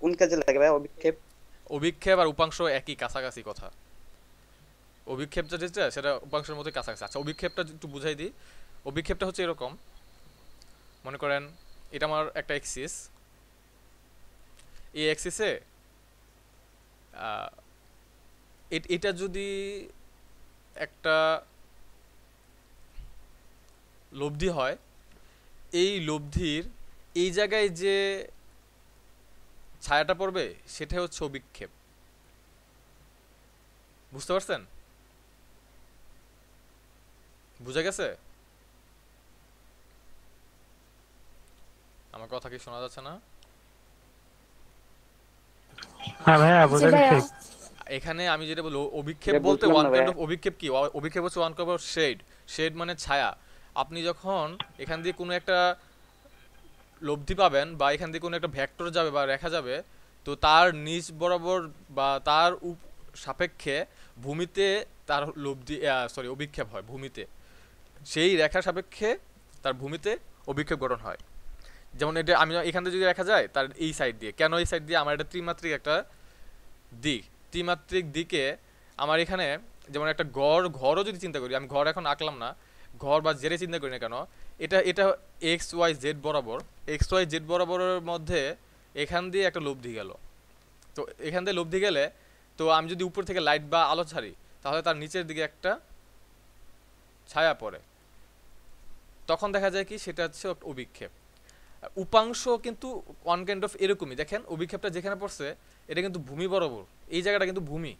কোন কাজে লাগে ভাই অভিক্ষেপ অভিক্ষেপ আর উপাংশ একই কাছাকাছি কথা অভিক্ষেপ যেটা যেটা সেটা উপাংশের মতোই কাছাকাছি আচ্ছা অভিক্ষেপটা একটু বুঝাই দিই অভিক্ষেপটা হচ্ছে এরকম মনে করেন এটা আমার একটা এক্সিস এই এক্সিসে এটা যদি একটা লব্ধি হয় এই লব্ধির এই জায়গায় যে ছায়াটা পড়বে সেটাই হচ্ছে অভিক্ষেপ বুঝতে পারছেন বুঝা গেছে আমার কথা কি শোনা যাচ্ছে না হ্যাঁ এখানে আমি যেটা বলবো অভিক্ষেপ বলতে ওয়ান কাইন্ড অফ অভিক্ষেপ কি অভিক্ষেপ হচ্ছে one kind of shade shade মানে ছায়া আপনি যখন এখান দিয়ে কোনো একটা লব্ধি পাবেন বা এখান থেকে কোনো একটা ভ্যাক্টর যাবে বা রেখা যাবে তো তার নিজ বরাবর বা তার সাপেক্ষে ভূমিতে তার লব্ধি সরি অভিক্ষেপ হয় ভূমিতে সেই রেখার সাপেক্ষে তার ভূমিতে অভিক্ষেপ গঠন হয় যেমন এটা আমি এখান থেকে যদি রেখা যায় তার এই সাইড দিয়ে কেন এই সাইড দিয়ে আমার এটা ত্রিমাত্রিক একটা দিক ত্রিমাত্রিক দিকে আমার এখানে যেমন একটা ঘর ঘরও যদি চিন্তা করি আমি ঘর এখন আঁকলাম না ঘর বা জেরে চিন্তা করি না কেন এটা এটা এক্স ওয়াই জেড বরাবর এক্স ওয়াই জেড বরাবরের মধ্যে এখান দিয়ে একটা লব্ধি গেল তো এখান দিয়ে লব্ধি গেলে তো আমি যদি উপর থেকে লাইট বা আলো ছাড়ি তাহলে তার নিচের দিকে একটা ছায়া পড়ে তখন দেখা যায় কি সেটা হচ্ছে অভিক্ষেপ উপাংশ কিন্তু ওয়ান কাইন্ড অফ এরকমই দেখেন অভিক্ষেপটা যেখানে পড়ছে এটা কিন্তু ভূমি বরাবর এই জায়গাটা কিন্তু ভূমি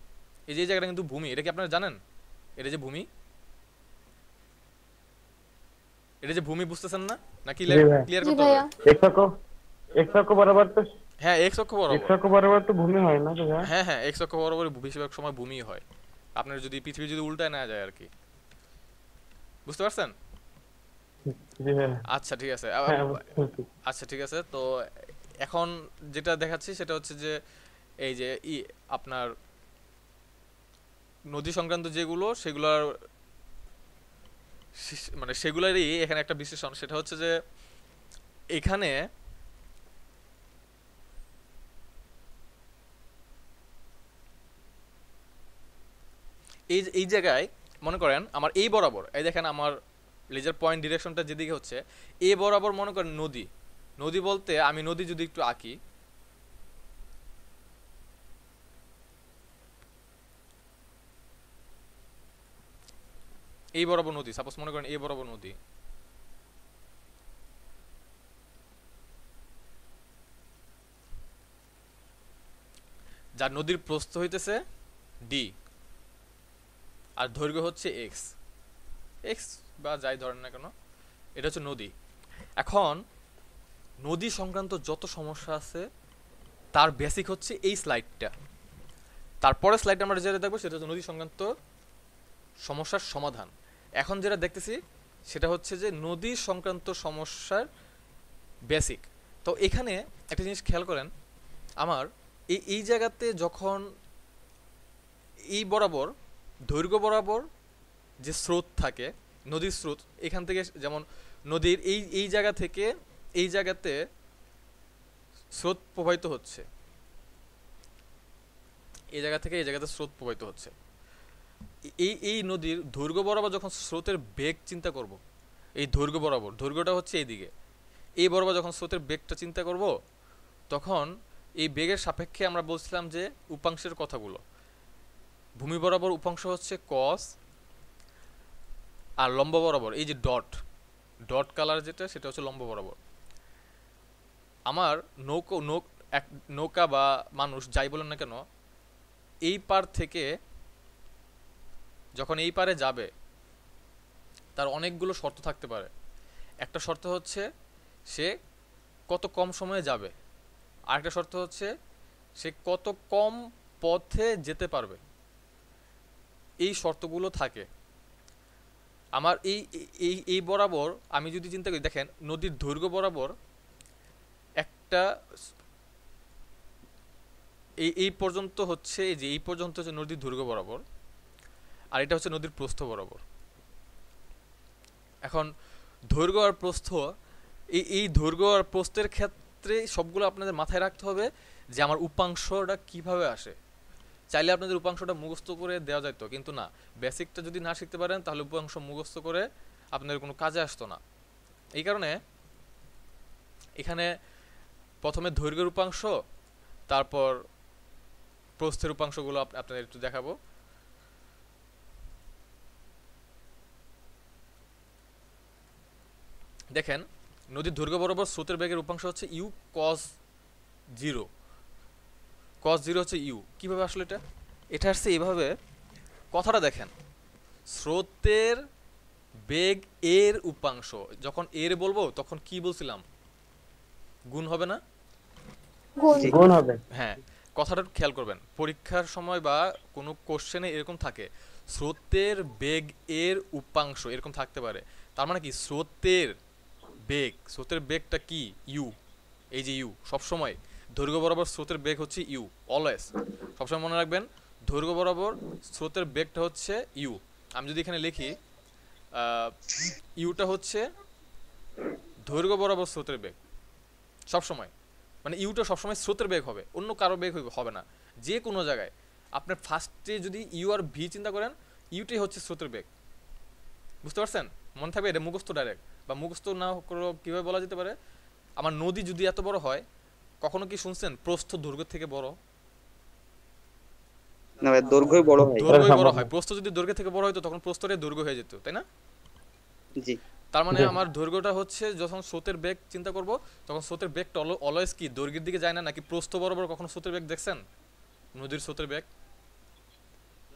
এই যে জায়গাটা কিন্তু ভূমি এটা কি আপনারা জানেন এটা যে ভূমি এটা যে ভূমি বুঝতেছেন না নাকি ক্লিয়ার করতে হবে এক অক্ষ এক অক্ষ বরাবর তো হ্যাঁ এক অক্ষ বরাবর এক অক্ষ বরাবর তো ভূমি হয় না তো হ্যাঁ হ্যাঁ এক অক্ষ বরাবর বেশিরভাগ সময় ভূমি হয় আপনার যদি পৃথিবী যদি উল্টায় না যায় আর কি বুঝতে পারছেন আচ্ছা ঠিক আছে হ্যাঁ, আচ্ছা ঠিক আছে তো এখন যেটা দেখাচ্ছি সেটা হচ্ছে যে এই যে আপনার নদী সংক্রান্ত যেগুলো সেগুলোর মানে সেগুলারই এখানে একটা বিশ্লেষণ সেটা হচ্ছে যে এখানে এই এই জায়গায় মনে করেন আমার এই বরাবর এই দেখেন আমার লেজার পয়েন্ট ডিরেকশনটা যেদিকে হচ্ছে এ বরাবর মনে করেন নদী নদী বলতে আমি নদী যদি একটু আঁকি এই বরাবর নদী সাপোজ মনে করেন এই বরাবর নদী যার নদীর প্রস্থ হইতেছে ডি আর দৈর্ঘ্য হচ্ছে এক্স এক্স বা যাই ধরেন না কেন এটা হচ্ছে নদী এখন নদী সংক্রান্ত যত সমস্যা আছে তার বেসিক হচ্ছে এই স্লাইডটা তারপরে স্লাইড আমরা যেটা দেখবো সেটা হচ্ছে নদী সংক্রান্ত সমস্যার সমাধান এখন যেটা দেখতেছি সেটা হচ্ছে যে নদী সংক্রান্ত সমস্যার বেসিক তো এখানে একটা জিনিস খেয়াল করেন আমার এই এই জায়গাতে যখন এই বরাবর দৈর্ঘ্য বরাবর যে স্রোত থাকে নদীর স্রোত এখান থেকে যেমন নদীর এই এই জায়গা থেকে এই জায়গাতে স্রোত প্রবাহিত হচ্ছে এই জায়গা থেকে এই জায়গাতে স্রোত প্রবাহিত হচ্ছে এই এই নদীর দৈর্ঘ্য বরাবর যখন স্রোতের বেগ চিন্তা করব। এই দৈর্ঘ্য বরাবর দৈর্ঘ্যটা হচ্ছে এইদিকে এই বরাবর যখন স্রোতের বেগটা চিন্তা করব তখন এই বেগের সাপেক্ষে আমরা বলছিলাম যে উপাংশের কথাগুলো ভূমি বরাবর উপাংশ হচ্ছে কস আর লম্ব বরাবর এই যে ডট ডট কালার যেটা সেটা হচ্ছে লম্ব বরাবর আমার নৌকো এক নৌকা বা মানুষ যাই বলেন না কেন এই পার থেকে যখন এই পারে যাবে তার অনেকগুলো শর্ত থাকতে পারে একটা শর্ত হচ্ছে সে কত কম সময়ে যাবে আরেকটা শর্ত হচ্ছে সে কত কম পথে যেতে পারবে এই শর্তগুলো থাকে আমার এই এই এই বরাবর আমি যদি চিন্তা করি দেখেন নদীর দৈর্ঘ্য বরাবর একটা এই এই পর্যন্ত হচ্ছে যে এই পর্যন্ত হচ্ছে নদীর দৈর্ঘ্য বরাবর আর এটা হচ্ছে নদীর প্রস্থ বরাবর এখন দৈর্ঘ্য আর প্রস্থ এই এই দৈর্ঘ্য আর প্রস্থের ক্ষেত্রে সবগুলো আপনাদের মাথায় রাখতে হবে যে আমার উপাংশটা কিভাবে আসে চাইলে আপনাদের উপাংশটা মুখস্থ করে দেওয়া যাইত কিন্তু না বেসিকটা যদি না শিখতে পারেন তাহলে উপাংশ মুখস্থ করে আপনাদের কোনো কাজে আসতো না এই কারণে এখানে প্রথমে দৈর্ঘ্যের উপাংশ তারপর প্রস্থের উপাংশগুলো আপনাদের একটু দেখাবো দেখেন নদীর দৈর্ঘ্য বরাবর স্রোতের বেগের উপাংশ হচ্ছে U cos zero cos zero হচ্ছে ইউ কীভাবে আসলে এটা এটা আসছে এভাবে কথাটা দেখেন স্রোতের বেগ এর উপাংশ যখন এর বলবো তখন কি বলছিলাম গুণ হবে না গুণ হবে হ্যাঁ কথাটা খেয়াল করবেন পরীক্ষার সময় বা কোনো কোশ্চেনে এরকম থাকে স্রোতের বেগ এর উপাংশ এরকম থাকতে পারে তার মানে কি স্রোতের বেগ স্রোতের বেগটা কি ইউ এই যে ইউ সবসময় দৈর্ঘ্য বরাবর স্রোতের বেগ হচ্ছে ইউ অলওয়েজ সবসময় মনে রাখবেন দৈর্ঘ্য বরাবর স্রোতের বেগটা হচ্ছে ইউ আমি যদি এখানে লিখি ইউটা হচ্ছে দৈর্ঘ্য বরাবর স্রোতের বেগ সবসময় মানে ইউটা সবসময় স্রোতের বেগ হবে অন্য কারো বেগ হবে না যে কোনো জায়গায় আপনি ফার্স্টে যদি ইউ আর ভি চিন্তা করেন ইউটাই হচ্ছে স্রোতের বেগ বুঝতে পারছেন মনে থাকবে এটা মুখস্থ ডাইরেক্ট বা মুখস্থ না করো কীভাবে বলা যেতে পারে আমার নদী যদি এত বড় হয় কখনো কি শুনছেন প্রস্থ দুর্গ থেকে বড় বরাবর মানে কখনো বেগ দেখছেন নদীর স্রোতের বেগ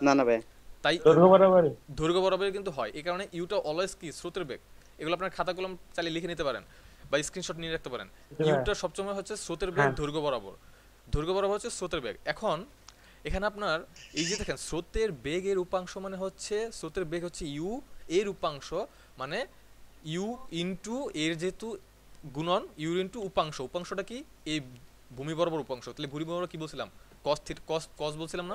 না না তাই দৈর্ঘ্য বরাবর কিন্তু হয় এই কারণে ইউটা অলয়েস কি স্রোতের বেগ এগুলো আপনার খাতা কলম চালিয়ে লিখে নিতে পারেন বা স্ক্রিনশট নিয়ে রাখতে পারেন ইউটার হ্যাঁ। সবসময় হচ্ছে স্রোতের বেগ হ্যাঁ। দৈর্ঘ্য বরাবর দৈর্ঘ্য বরাবর হচ্ছে স্রোতের বেগ এখন এখানে আপনার এই যে দেখেন স্রোতের বেগের উপাংশ মানে হচ্ছে স্রোতের বেগ হচ্ছে ইউ এর উপাংশ মানে ইউ ইনটু এর যেহেতু গুণন ইউ ইনটু উপাংশ উপাংশটা কি এই ভূমি বরাবর উপাংশ তাহলে ভূমি বরাবর কি বলছিলাম কস কস কস বলছিলাম না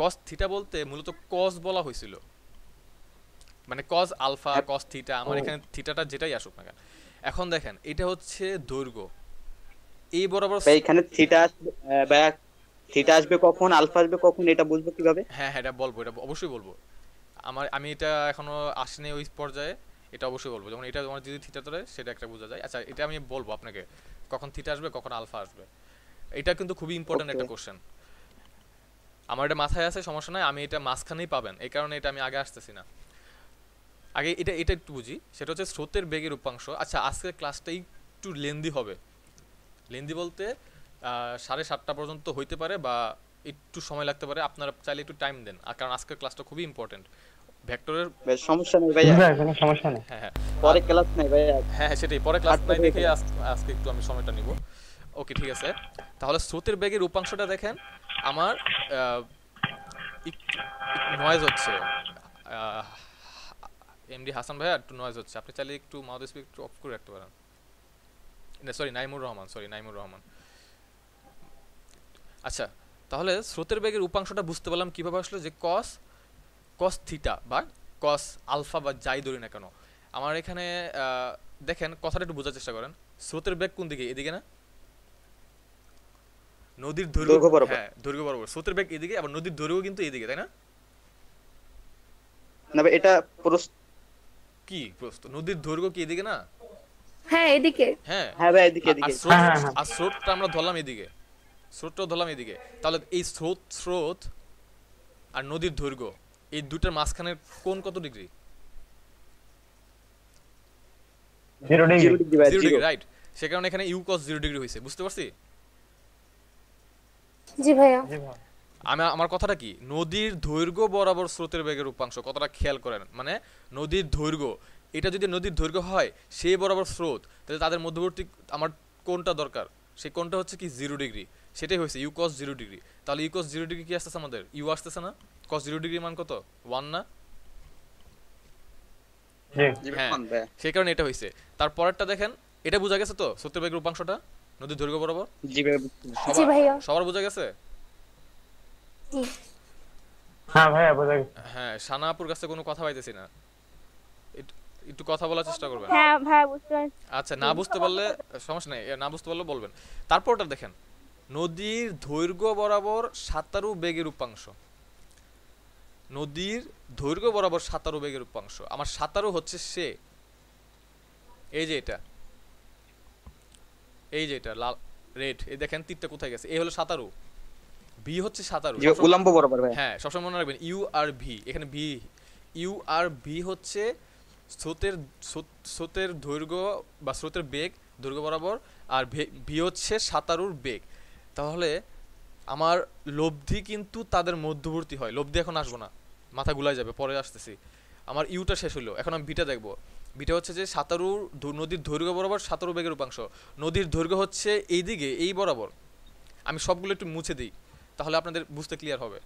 কস থিটা বলতে মূলত কস বলা হয়েছিল মানে কজ আলফা কজ থিটা আমার এখানে থিটাটা যেটাই আসুক না কেন এখন দেখেন এটা হচ্ছে দৈর্ঘ্য এই বরাবর এখানে থিটা আসবে থিটা আসবে কখন আলফা আসবে কখন এটা বুঝবো কিভাবে হ্যাঁ হ্যাঁ এটা বলবো এটা অবশ্যই বলবো আমার আমি এটা এখনো আসেনি ওই পর্যায়ে এটা অবশ্যই বলবো যেমন এটা তোমার যদি থিটা ধরে সেটা একটা বোঝা যায় আচ্ছা এটা আমি বলবো আপনাকে কখন থিটা আসবে কখন আলফা আসবে এটা কিন্তু খুবই ইম্পর্টেন্ট একটা কোশ্চেন আমার এটা মাথায় আছে সমস্যা নাই আমি এটা মাঝখানেই পাবেন এই কারণে এটা আমি আগে আসতেছি না আগে এটা এটা একটু বুঝি সেটা হচ্ছে স্রোতের বেগের উপাংশ আচ্ছা আজকের ক্লাসটা একটু লেন্দি হবে লেন্দি বলতে সাড়ে সাতটা পর্যন্ত হইতে পারে বা একটু সময় লাগতে পারে আপনারা চাইলে একটু টাইম দেন আর কারণ আজকের ক্লাসটা খুবই ইম্পর্টেন্ট ভেক্টরের সমস্যা নেই ভাইয়া কোনো সমস্যা নেই হ্যাঁ, হ্যাঁ। পরে ক্লাস নাই ভাইয়া হ্যাঁ, হ্যাঁ সেটাই পরে ক্লাস আচ্ছা, নাই দেখে আজকে একটু আমি সময়টা নিব ওকে ঠিক আছে তাহলে স্রোতের বেগের উপাংশটা দেখেন আমার নয়েজ হচ্ছে এমডি হাসান ভাইয়া একটু নয়েজ হচ্ছে আপনি চাইলে একটু মাউথ স্পিক একটু অফ করে রাখতে পারেন না সরি নাইমুর রহমান সরি নাইমুর রহমান আচ্ছা তাহলে স্রোতের বেগের উপাংশটা বুঝতে পারলাম কীভাবে আসলো যে কস কস থিটা বা কস আলফা বা যাই ধরি না কেন আমার এখানে দেখেন কথাটা একটু বোঝার চেষ্টা করেন স্রোতের বেগ কোন দিকে এদিকে না নদীর দৈর্ঘ্য বরাবর হ্যাঁ দৈর্ঘ্য স্রোতের বেগ এদিকে আবার নদীর দৈর্ঘ্য কিন্তু এদিকে তাই না না এটা কি প্রস্থ নদীর দৈর্ঘ্য কি এদিকে না হ্যাঁ এদিকে হ্যাঁ হ্যাঁ ভাই এদিকে এদিকে হ্যাঁ, হ্যাঁ, হ্যাঁ। আর স্রোতটা আমরা ধরলাম এদিকে স্রোতটা ধরলাম এদিকে তাহলে এই স্রোত স্রোত আর নদীর দৈর্ঘ্য এই দুটার মাঝখানে কোন কত ডিগ্রি জিরো ডিগ্রি রাইট সে কারণে এখানে ইউ কস জিরো ডিগ্রি হয়েছে বুঝতে পারছি জি ভাইয়া আমি আমার কথাটা কি নদীর দৈর্ঘ্য বরাবর স্রোতের বেগের উপাংশ কতটা খেয়াল করেন মানে নদীর দৈর্ঘ্য এটা যদি নদীর দৈর্ঘ্য হয় সেই বরাবর স্রোত তাহলে তাদের মধ্যবর্তী আমার কোনটা দরকার সেই কোনটা হচ্ছে কি জিরো ডিগ্রি সেটাই হয়েছে ইউ কস জিরো ডিগ্রি তাহলে ইউ কস জিরো ডিগ্রি কি আসতেছে আমাদের ইউ আসতেছে না কস জিরো ডিগ্রি মান কত ওয়ান না হ্যাঁ।, হ্যাঁ সেই কারণে এটা হয়েছে তারপরেরটা দেখেন এটা বোঝা গেছে তো সত্যি বেগের উপাংশটা নদীর দৈর্ঘ্য বরাবর সবার বোঝা গেছে হ্যাঁ ভাইয়া হ্যাঁ সানাপুর কাছে কোনো কথা পাইতেছি না একটু কথা বলার চেষ্টা করবেন হ্যাঁ ভাই বুঝতে আচ্ছা না বুঝতে পারলে সমস্যা নাই না বুঝতে পারলে বলবেন তারপরটা দেখেন নদীর দৈর্ঘ্য বরাবর সাতারু বেগের উপাংশ নদীর দৈর্ঘ্য বরাবর সাতারু বেগের উপাংশ আমার সাতারু হচ্ছে সে এই যে এটা এই যে এটা লাল রেড এই দেখেন তীরটা কোথায় গেছে এই হলো সাতারু ভি হচ্ছে সাতারু উলম্ব বরাবর ভাই হ্যাঁ সবসময় মনে রাখবেন ইউ আর ভি এখানে ভি ইউ আর ভি হচ্ছে স্রোতের স্রোতের দৈর্ঘ্য বা স্রোতের বেগ দৈর্ঘ্য বরাবর আর ভি হচ্ছে সাতারুর বেগ তাহলে আমার লব্ধি কিন্তু তাদের মধ্যবর্তী হয় লব্ধি এখন আসবো না মাথা গুলাই যাবে পরে আসতেছি আমার ইউটা শেষ হলো এখন আমি ভিটা দেখবো ভিটা হচ্ছে যে সাঁতারু নদীর দৈর্ঘ্য বরাবর সাঁতারু বেগের উপাংশ নদীর দৈর্ঘ্য হচ্ছে এই দিকে এই বরাবর আমি সবগুলো একটু মুছে দিই তাহলে আপনাদের বুঝতে ক্লিয়ার হবে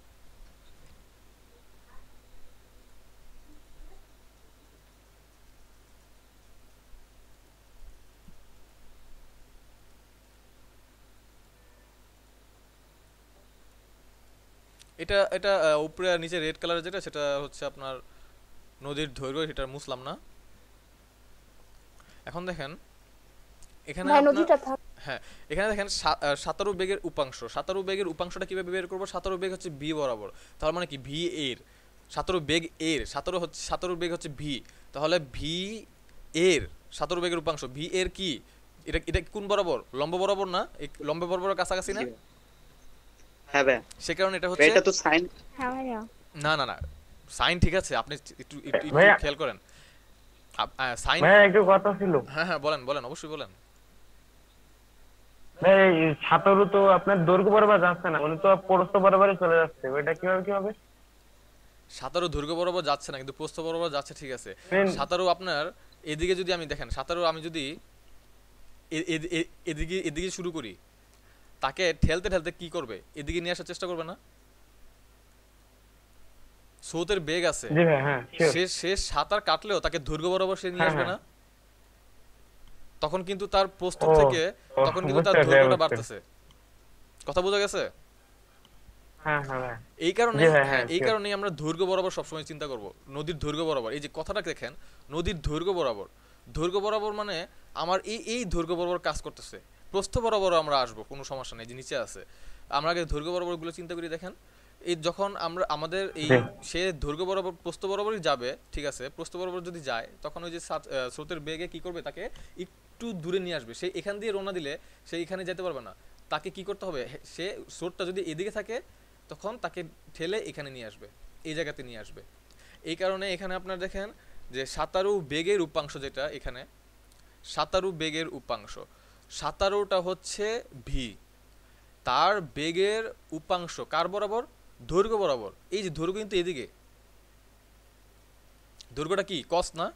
এটা এটা উপরে আর নিচে রেড কালারের যেটা সেটা হচ্ছে আপনার নদীর ধৈর্য সেটা মুসলাম না এখন দেখেন এখানে হ্যাঁ, হ্যাঁ এখানে দেখেন সাতারো বেগের উপাংশ সাতারো বেগের উপাংশটা কিভাবে বের করবো সাতারো বেগ হচ্ছে বি বরাবর তার মানে কি ভি এর সাতারো বেগ এর সাতারো হচ্ছে সাতারো বেগ হচ্ছে ভি তাহলে ভি এর সাতারো বেগের উপাংশ ভি এর কি এটা এটা কোন বরাবর লম্ব বরাবর না লম্ব বরাবর কাছাকাছি না হ্যাঁ সে কারণে এটা হচ্ছে এটা তো সাইন হ্যাঁ, না না না সাইন ঠিক আছে আপনি একটু খেয়াল করেন সাইন একটু কথা ছিল হ্যাঁ হ্যাঁ বলেন বলেন অবশ্যই বলেন ছাতরু তো আপনার দুর্গ বরাবর যাচ্ছে না উনি তো পোস্ত বরাবরই চলে যাচ্ছে ওইটা কিভাবে কি হবে সাঁতারু দুর্গ বরাবর যাচ্ছে না কিন্তু পোস্ত বরাবর যাচ্ছে ঠিক আছে সাঁতারু আপনার এদিকে যদি আমি দেখেন সাঁতারু আমি যদি এদিকে এদিকে শুরু করি তাকে ঠেলতে ঠেলতে কি করবে এদিকে নিয়ে আসার চেষ্টা করবে না স্রোতের বেগ আছে হ্যাঁ, সে সে সাঁতার কাটলেও তাকে দুর্গ বরাবর সে নিয়ে হ্যাঁ, আসবে হ্যাঁ। না তখন কিন্তু তার প্রস্তুত থেকে তখন কিন্তু তার দৈর্ঘ্যটা বাড়তেছে কথা বোঝা গেছে হ্যাঁ, হ্যাঁ, হ্যাঁ। এই কারণে এই কারণে আমরা দৈর্ঘ্য বরাবর সবসময় চিন্তা করব নদীর দৈর্ঘ্য বরাবর এই যে কথাটা দেখেন নদীর দৈর্ঘ্য বরাবর দৈর্ঘ্য বরাবর মানে আমার এই এই দৈর্ঘ্য বরাবর কাজ করতেছে প্রস্থ বরাবর আমরা আসবো কোনো সমস্যা নেই যে নিচে আছে আমরা আগে দৈর্ঘ্য বরাবরগুলো চিন্তা করি দেখেন এই যখন আমরা আমাদের এই সে দৈর্ঘ্য বরাবর প্রস্থ বরাবরই যাবে ঠিক আছে প্রস্থ বরাবর যদি যায় তখন ওই যে স্রোতের বেগে কি করবে তাকে একটু দূরে নিয়ে আসবে সে এখান দিয়ে রোনা দিলে সে এখানে যেতে পারবে না তাকে কি করতে হবে সে স্রোতটা যদি এদিকে থাকে তখন তাকে ঠেলে এখানে নিয়ে আসবে এই জায়গাতে নিয়ে আসবে এই কারণে এখানে আপনার দেখেন যে সাতারু বেগের উপাংশ যেটা এখানে সাতারু বেগের উপাংশ সাতারুটা হচ্ছে ভি তার বেগের উপাংশ কার বরাবর দৈর্ঘ্য বরাবর এই যে দৈর্ঘ্য কিন্তু এদিকে দৈর্ঘ্যটা কি কস না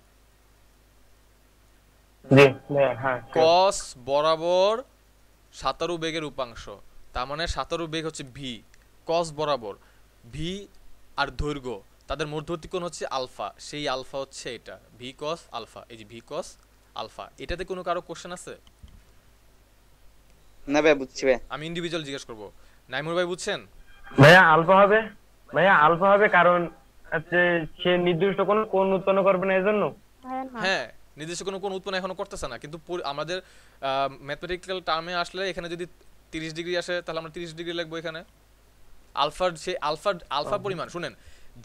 কস হ্যাঁ, বরাবর সাতারু বেগের উপাংশ তার মানে সাতারু বেগ হচ্ছে ভি কস বরাবর ভি আর দৈর্ঘ্য তাদের মধ্যবর্তী কোণ হচ্ছে আলফা সেই আলফা হচ্ছে এটা ভি কস আলফা এই যে ভি কস আলফা এটাতে কোনো কারো কোশ্চেন আছে না ভাই বুঝছি ভাই আমি ইন্ডিভিজুয়াল জিজ্ঞেস করব নাইমুর ভাই বুঝছেন ভাইয়া আলফা হবে ভাইয়া আলফা হবে কারণ সে নির্দিষ্ট কোন কোন উৎপন্ন করবে না এজন্য হ্যাঁ নির্দিষ্ট কোন উৎপন্ন এখনো করতেছে না কিন্তু আমাদের ম্যাথমেটিক্যাল টার্মে আসলে এখানে যদি 30 ডিগ্রি আসে তাহলে আমরা 30 ডিগ্রি লিখবো এখানে আলফার সে আলফার আলফা আচ্ছা। পরিমাণ শুনেন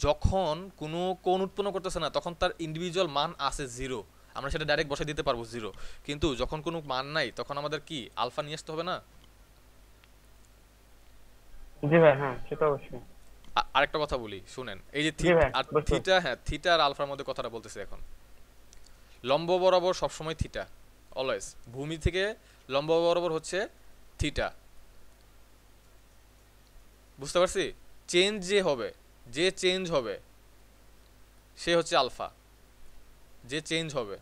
যখন কোনো উৎপন্ন করতেছে না তখন তার ইন্ডিভিজুয়াল মান আছে জিরো আমরা সেটা ডাইরেক্ট বসাই দিতে পারবো জিরো কিন্তু যখন কোনো মান নাই তখন আমাদের কি আলফা নিয়ে আসতে হবে না হ্যাঁ, আরেকটা কথা বলি শুনেন এই যে থিটা হ্যাঁ থিটা আর আলফার মধ্যে কথাটা বলতেছি এখন লম্ব বরাবর সবসময় থিটা অলওয়েজ ভূমি থেকে লম্ব বরাবর হচ্ছে থিটা বুঝতে পারছি চেঞ্জ যে হবে যে চেঞ্জ হবে সে হচ্ছে আলফা যে চেঞ্জ হবে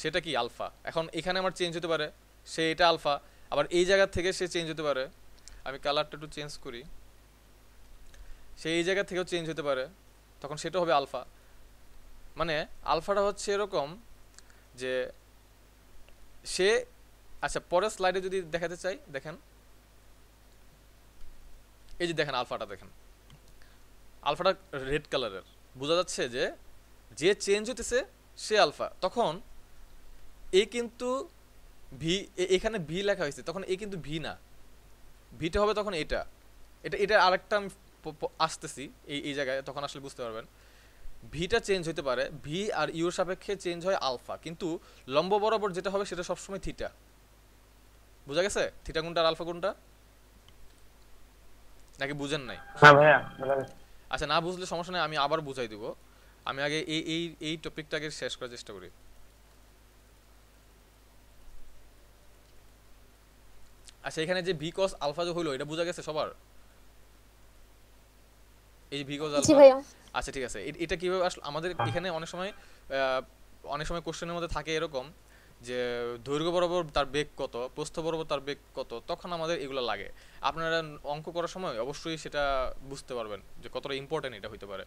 সেটা কি আলফা এখন এখানে আমার চেঞ্জ হতে পারে সে এটা আলফা আবার এই জায়গা থেকে সে চেঞ্জ হতে পারে আমি কালারটা একটু চেঞ্জ করি সে এই জায়গা থেকেও চেঞ্জ হতে পারে তখন সেটা হবে আলফা মানে আলফাটা হচ্ছে এরকম যে সে আচ্ছা পরের স্লাইডে যদি দেখাতে চাই দেখেন এই যে দেখেন আলফাটা দেখেন আলফাটা রেড কালারের বোঝা যাচ্ছে যে যে চেঞ্জ হতেছে সে আলফা তখন এ কিন্তু ভি এখানে ভি লেখা হয়েছে তখন এ কিন্তু ভি না ভিটা হবে তখন এটা এটা এটা আরেকটা আমি আসতেছি এই এই জায়গায় তখন আসলে বুঝতে পারবেন ভিটা চেঞ্জ হতে পারে ভি আর ইউর সাপেক্ষে চেঞ্জ হয় আলফা কিন্তু লম্ব বরাবর যেটা হবে সেটা সবসময় থিটা বোঝা গেছে থিটা কোনটা আর আলফা কোনটা নাকি বুঝেন নাই হ্যাঁ আচ্ছা না বুঝলে সমস্যা নেই আমি আবার বুঝাই দিব আমি আগে এই এই এই টপিকটাকে শেষ করার চেষ্টা করি আর এখানে যে ভি কস আলফা যে হইলো এটা বোঝা গেছে সবার এই ভি কস আলফা আচ্ছা ঠিক আছে এটা কিভাবে আসলে আমাদের এখানে অনেক সময় অনেক সময় কোশ্চেনের মধ্যে থাকে এরকম যে দৈর্ঘ্য বরাবর তার বেগ কত প্রস্থ বরাবর তার বেগ কত তখন আমাদের এগুলো লাগে আপনারা অঙ্ক করার সময় অবশ্যই সেটা বুঝতে পারবেন যে কতটা ইম্পর্টেন্ট এটা হইতে পারে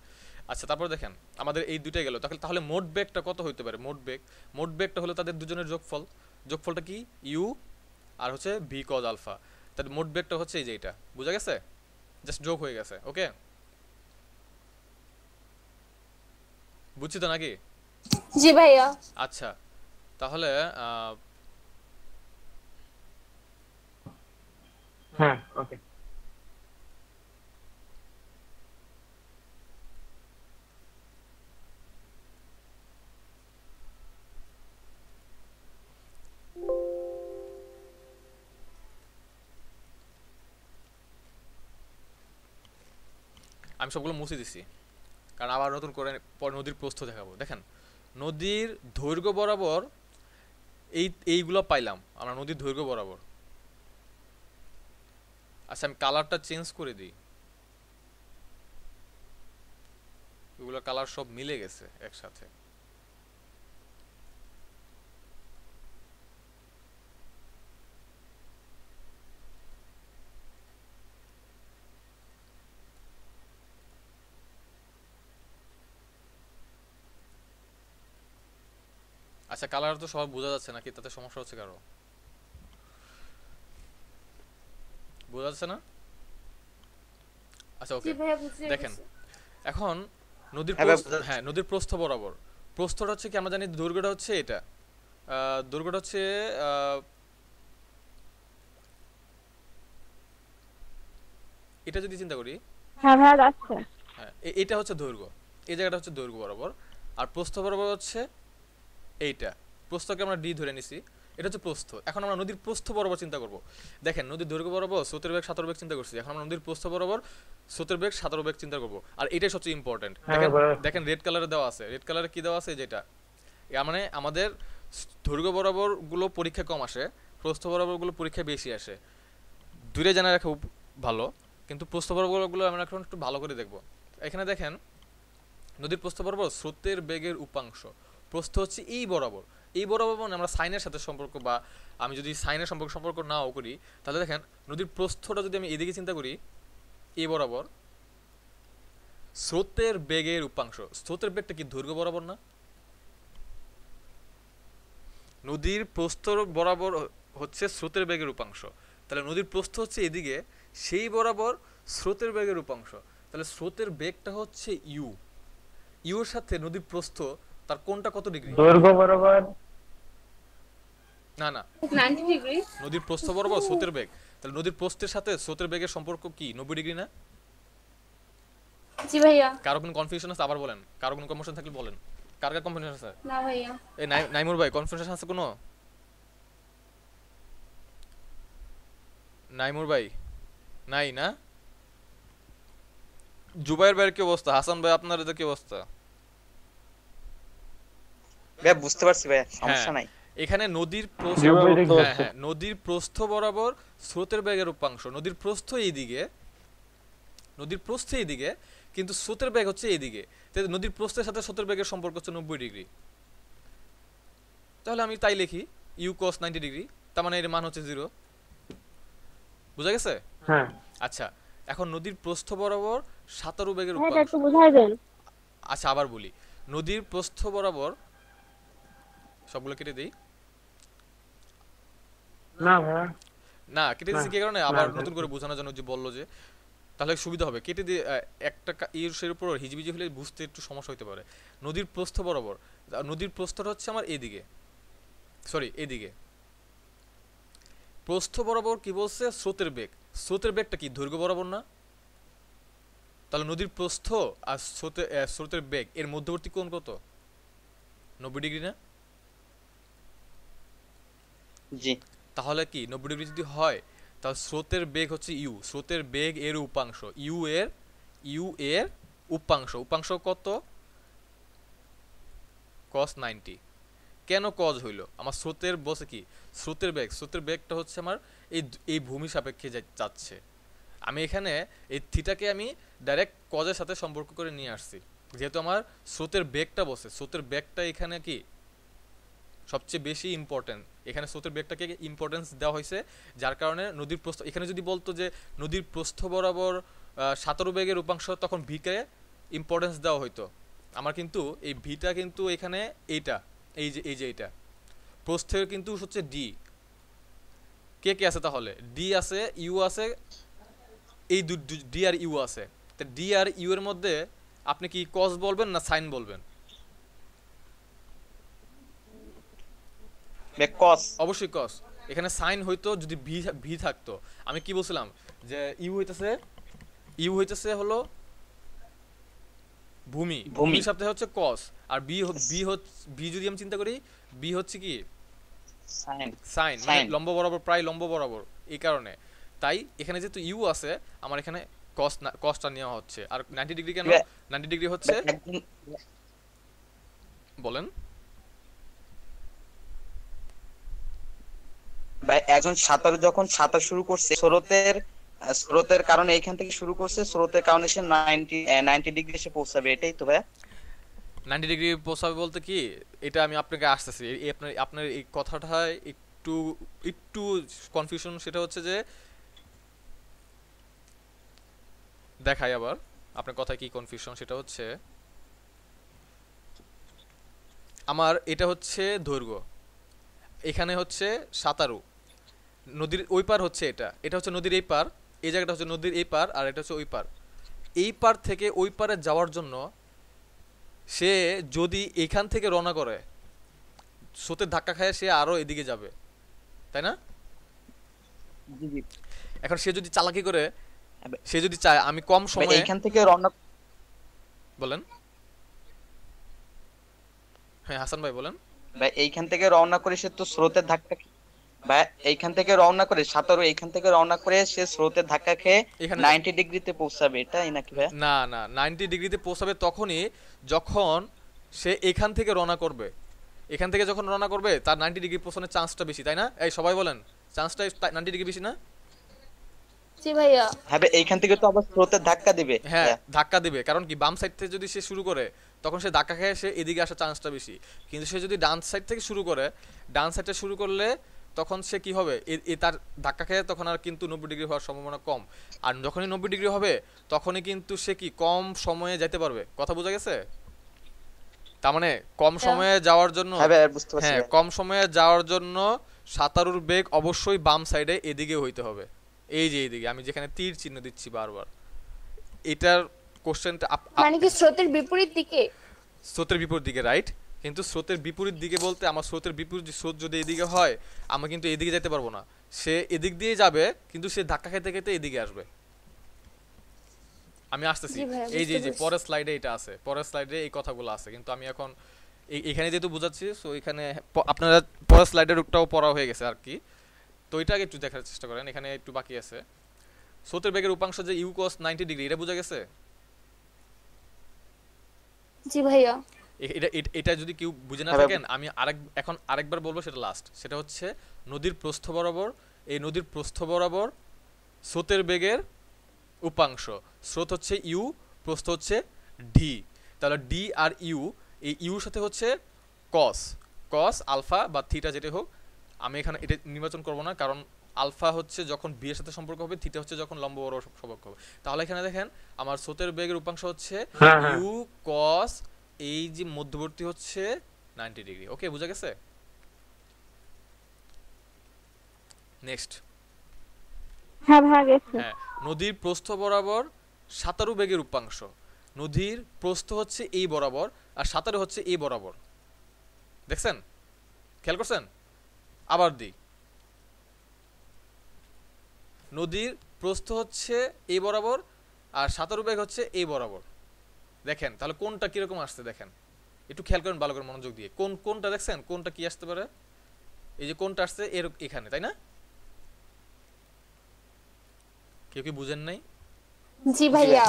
আচ্ছা তারপর দেখেন আমাদের এই দুইটাই গেল তাহলে তাহলে মোট বেগটা কত হইতে পারে মোট বেগ মোট বেগটা হলো তাদের দুজনের যোগফল যোগফলটা কি ইউ আর হচ্ছে বি কজ আলফা তার মোট বেগটা হচ্ছে এই যে এটা গেছে জাস্ট যোগ হয়ে গেছে ওকে বুঝছি তো নাকি জি ভাইয়া আচ্ছা তাহলে হ্যাঁ ওকে আমি সবগুলো মুছে দিছি কারণ আবার নতুন করে পরে নদীর প্রস্থ দেখাবো দেখেন নদীর দৈর্ঘ্য বরাবর এই এইগুলো পাইলাম আমরা নদীর দৈর্ঘ্য বরাবর আচ্ছা আমি কালারটা চেঞ্জ করে দিই এগুলো কালার সব মিলে গেছে একসাথে আচ্ছা কালার তো সব বোঝা যাচ্ছে নাকি তাতে সমস্যা হচ্ছে কারো বোঝা যাচ্ছে না আচ্ছা ওকে দেখেন এখন নদীর আচ্ছা। হ্যাঁ নদীর প্রস্থ বরাবর প্রস্থটা হচ্ছে কি আমরা জানি দুর্গটা হচ্ছে এটা দুর্গটা হচ্ছে এটা যদি চিন্তা করি হ্যাঁ আচ্ছা। হ্যাঁ এটা হচ্ছে দুর্গ এই জায়গাটা হচ্ছে দুর্গ বরাবর আর প্রস্থ বরাবর হচ্ছে এইটা প্রস্থকে আমরা ডি ধরে নিছি এটা হচ্ছে প্রস্থ এখন আমরা নদীর প্রস্থ বরাবর চিন্তা করব দেখেন নদীর দৈর্ঘ্য বরাবর স্রোতের বেগ সাঁতার বেগ চিন্তা করছি এখন আমরা নদীর প্রস্থ বরাবর স্রোতের বেগ সাঁতার বেগ চিন্তা করব আর এটাই সবচেয়ে ইম্পর্টেন্ট হ্যাঁ, দেখেন রেড কালারে দেওয়া আছে রেড কালারে কি দেওয়া আছে যেটা মানে আমাদের দৈর্ঘ্য বরাবর গুলো পরীক্ষা কম আসে প্রস্থ বরাবর গুলো পরীক্ষা বেশি আসে দূরে জানা রাখা ভালো কিন্তু প্রস্থ বরাবর গুলো আমরা এখন একটু ভালো করে দেখব এখানে দেখেন নদীর প্রস্থ বরাবর স্রোতের বেগের উপাংশ প্রস্থ হচ্ছে এই e বরাবর এই e বরাবর মানে আমরা সাইনের সাথে সম্পর্ক বা আমি যদি সাইনের সম্পর্ক সম্পর্ক নাও করি তাহলে দেখেন নদীর প্রস্থটা যদি আমি এদিকে চিন্তা করি এই e বরাবর স্রোতের বেগের উপাংশ স্রোতের বেগটা কি দৈর্ঘ্য বরাবর না নদীর প্রস্থ বরাবর হচ্ছে স্রোতের বেগের উপাংশ তাহলে নদীর প্রস্থ হচ্ছে এদিকে সেই বরাবর স্রোতের বেগের উপাংশ তাহলে স্রোতের বেগটা হচ্ছে ইউ ইউর সাথে নদীর প্রস্থ তার কোনটা কত ডিগ্রি দৈর্ঘ্য বরাবর না না 90 ডিগ্রি নদীর প্রস্থ বরাবর স্রোতের বেগ তাহলে নদীর প্রস্থের সাথে স্রোতের বেগের সম্পর্ক কি 90 ডিগ্রি না জি ভাইয়া কারো কোনো কনফিউশন আছে আবার বলেন কারো কোনো কনফিউশন থাকলে বলেন কার কার কনফিউশন আছে না ভাইয়া এই নাই নাইমুর ভাই কনফিউশন আছে কোনো নাইমুর ভাই নাই না জুবাইর ভাইয়ের কি অবস্থা হাসান ভাই আপনার কি অবস্থা ভাই বুঝতে পারছি ভাই হ্যাঁ। সমস্যা নাই এখানে নদীর প্রস্থ হ্যাঁ, হ্যাঁ, নদীর প্রস্থ বরাবর স্রোতের বেগের উপাংশ নদীর প্রস্থ এইদিকে নদীর প্রস্থ এইদিকে কিন্তু স্রোতের বেগ হচ্ছে এইদিকে নদীর প্রস্থের সাথে স্রোতের বেগের সম্পর্ক হচ্ছে নব্বই ডিগ্রি তাহলে আমি তাই লিখি ইউ কস নাইনটি ডিগ্রি তার মানে এর মান হচ্ছে জিরো বুঝা গেছে আচ্ছা এখন নদীর প্রস্থ বরাবর সাঁতারু বেগের উপাংশ আচ্ছা আবার বলি নদীর প্রস্থ বরাবর সবগুলো কেটে দেই না ভাই না কেটে দিছি কি কারণে আবার নতুন করে বোঝানোর জন্য যে বললো যে তাহলে সুবিধা হবে কেটে দিয়ে একটা ইয়ের উপর হিজিবিজি হলে বুঝতে একটু সমস্যা হতে পারে নদীর প্রস্থ বরাবর নদীর প্রস্থটা হচ্ছে আমার এদিকে সরি এদিকে প্রস্থ বরাবর কি বলছে স্রোতের বেগ স্রোতের বেগটা কি দৈর্ঘ্য বরাবর না তাহলে নদীর প্রস্থ আর স্রোতের স্রোতের বেগ এর মধ্যবর্তী কোণ কত নব্বই ডিগ্রি না জি তাহলে কি 90 ডিগ্রি যদি হয় তাহলে স্রোতের বেগ হচ্ছে ইউ স্রোতের বেগ এর উপাংশ ইউ এর ইউ এর উপাংশ উপাংশ কত cos 90 কেন cos হইল আমার স্রোতের বসে কি স্রোতের বেগ স্রোতের বেগটা হচ্ছে আমার এই এই ভূমি সাপেক্ষে যাচ্ছে আমি এখানে এই থিটাকে আমি ডাইরেক্ট কজের সাথে সম্পর্ক করে নিয়ে আসছি যেহেতু আমার স্রোতের বেগটা বসে স্রোতের বেগটা এখানে কি সবচেয়ে বেশি ইম্পর্টেন্ট এখানে স্রোতের বেগটাকে ইম্পর্টেন্স দেওয়া হয়েছে যার কারণে নদীর প্রস্থ এখানে যদি বলতো যে নদীর প্রস্থ বরাবর সাঁতারু বেগের রূপাংশ তখন ভিকে ইম্পর্টেন্স দেওয়া হইতো আমার কিন্তু এই ভিটা কিন্তু এখানে এইটা এই যে এই যে এইটা প্রস্থের কিন্তু হচ্ছে ডি কে কে আছে তাহলে ডি আছে ইউ আছে এই ডি আর ইউ আছে তো ডি আর ইউ এর মধ্যে আপনি কি কস বলবেন না সাইন বলবেন কস অবশ্যই কস এখানে সাইন হইতো যদি ভি ভি থাকতো আমি কি বলছিলাম যে ইউ হইতেছে ইউ হইতেছে হলো ভূমি ভূমি সপ্তাহে হচ্ছে কস আর বি বি হচ্ছে বি যদি আমি চিন্তা করি বি হচ্ছে কি সাইন মানে সাইন লম্ব বরাবর প্রায় লম্ব বরাবর এই কারণে তাই এখানে যেহেতু ইউ আছে আমার এখানে কস কসটা নেওয়া হচ্ছে আর 90 ডিগ্রি কেন 90 ডিগ্রি হচ্ছে বলেন একজন সাঁতারু যখন সাঁতার শুরু করছে স্রোতের স্রোতের কারণে এখান থেকে শুরু করছে স্রোতের কারণে সে নাইনটি নাইনটি ডিগ্রি এসে পৌঁছাবে এটাই তো ভাইয়া নাইনটি ডিগ্রি পৌঁছাবে বলতে কি এটা আমি আপনাকে আসতেছি আপনার আপনার এই কথাটা একটু একটু কনফিউশন সেটা হচ্ছে যে দেখাই আবার আপনার কথা কি কনফিউশন সেটা হচ্ছে আমার এটা হচ্ছে দৈর্ঘ্য এখানে হচ্ছে সাঁতারু নদীর ওই পার হচ্ছে এটা এটা হচ্ছে নদীর এই পার এই জায়গাটা হচ্ছে নদীর এই পার আর এটা হচ্ছে ওই পার এই পার থেকে ওই পারে যাওয়ার জন্য সে যদি এখান থেকে রওনা করে স্রোতের ধাক্কা খায় সে আরও এদিকে যাবে তাই না এখন সে যদি চালাকি করে সে যদি চায় আমি কম সময় এখান থেকে রওনা বলেন হ্যাঁ হাসান ভাই বলেন ভাই এইখান থেকে রওনা করে সে তো স্রোতের ধাক্কা বা এইখান থেকে রওনা করে সাতারো এইখান থেকে রওনা করে সে স্রোতের ধাক্কা খেয়ে নাইনটি ডিগ্রিতে পৌঁছাবে এটাই নাকি ভাই না না নাইনটি ডিগ্রিতে পৌঁছাবে তখনই যখন সে এখান থেকে রওনা করবে এখান থেকে যখন রওনা করবে তার নাইনটি ডিগ্রি পৌঁছানোর চান্সটা বেশি তাই না এই সবাই বলেন চান্সটা নাইনটি ডিগ্রি বেশি না জি ভাইয়া হ্যাঁ এইখান থেকে তো আবার ধাক্কা দিবে হ্যাঁ, হ্যাঁ ধাক্কা দিবে কারণ কি বাম সাইড থেকে যদি সে শুরু করে তখন সে ধাক্কা খেয়ে সে এদিকে আসার চান্সটা বেশি কিন্তু সে যদি ডান সাইড থেকে শুরু করে ডান সাইডে শুরু করলে তখন সে কি হবে এ তার ধাক্কা খেয়ে তখন আর কিন্তু নব্বই ডিগ্রি হওয়ার সম্ভাবনা কম আর যখনই নব্বই ডিগ্রি হবে তখনই কিন্তু সে কি কম সময়ে যেতে পারবে কথা বোঝা গেছে তার মানে কম হ্যাঁ। সময়ে যাওয়ার জন্য হ্যাঁ, হ্যাঁ কম সময়ে যাওয়ার জন্য সাঁতারুর বেগ অবশ্যই বাম সাইডে এদিকে হইতে হবে এই যে এইদিকে আমি যেখানে তীর চিহ্ন দিচ্ছি বারবার এটার কোশ্চেনটা মানে কি স্রোতের বিপরীত দিকে স্রোতের বিপরীত দিকে রাইট কিন্তু স্রোতের বিপরীত দিকে বলতে আমার স্রোতের বিপরীত স্রোত যদি এদিকে হয় আমি কিন্তু এদিকে যেতে পারবো না সে এদিক দিয়ে যাবে কিন্তু সে ধাক্কা খেতে খেতে এদিকে আসবে আমি আসতেছি এই যে পরের স্লাইডে এটা আছে পরের স্লাইডে এই কথাগুলো আছে কিন্তু আমি এখন এখানে যেহেতু বোঝাচ্ছি সো এখানে আপনারা পরের স্লাইডের রুটটাও পড়া হয়ে গেছে আর কি তো এটাকে একটু দেখার চেষ্টা করেন এখানে একটু বাকি আছে স্রোতের বেগের উপাংশ যে ইউকস নাইনটি ডিগ্রি এটা বোঝা গেছে জি ভাইয়া এটা এটা যদি কেউ বুঝে না হ্যাঁ, থাকেন আমি আরেক এখন আরেকবার বলবো সেটা লাস্ট সেটা হচ্ছে নদীর প্রস্থ বরাবর এই নদীর প্রস্থ বরাবর স্রোতের বেগের উপাংশ স্রোত হচ্ছে ইউ প্রস্থ হচ্ছে ডি তাহলে ডি আর ইউ এই ইউর সাথে হচ্ছে কস কস আলফা বা থিটা যেটা হোক আমি এখানে এটা নির্বাচন করব না কারণ আলফা হচ্ছে যখন বিয়ের সাথে সম্পর্ক হবে থিটা হচ্ছে যখন লম্ব বড় সম্পর্ক হবে তাহলে এখানে দেখেন আমার স্রোতের বেগের উপাংশ হচ্ছে ইউ হ্যাঁ, কস হ্যাঁ। এই যে মধ্যবর্তী হচ্ছে নাইনটি ডিগ্রি ওকে বোঝা গেছে নেক্সট হ্যাঁ, হ্যাঁ নদীর প্রস্থ বরাবর সাতারু বেগের উপাংশ নদীর প্রস্থ হচ্ছে এই বরাবর আর সাতারু হচ্ছে এই বরাবর দেখছেন খেয়াল করছেন আবার দিই নদীর প্রস্থ হচ্ছে এই বরাবর আর সাতারু বেগ হচ্ছে এই বরাবর দেখেন তাহলে কোনটা কিরকম আসছে দেখেন একটু খেয়াল করেন ভালো করে মনোযোগ দিয়ে কোন কোনটা দেখছেন কোনটা কি আসতে পারে এই যে কোনটা আসছে এর এখানে তাই না কেউ কি বুঝেন নাই জি ভাইয়া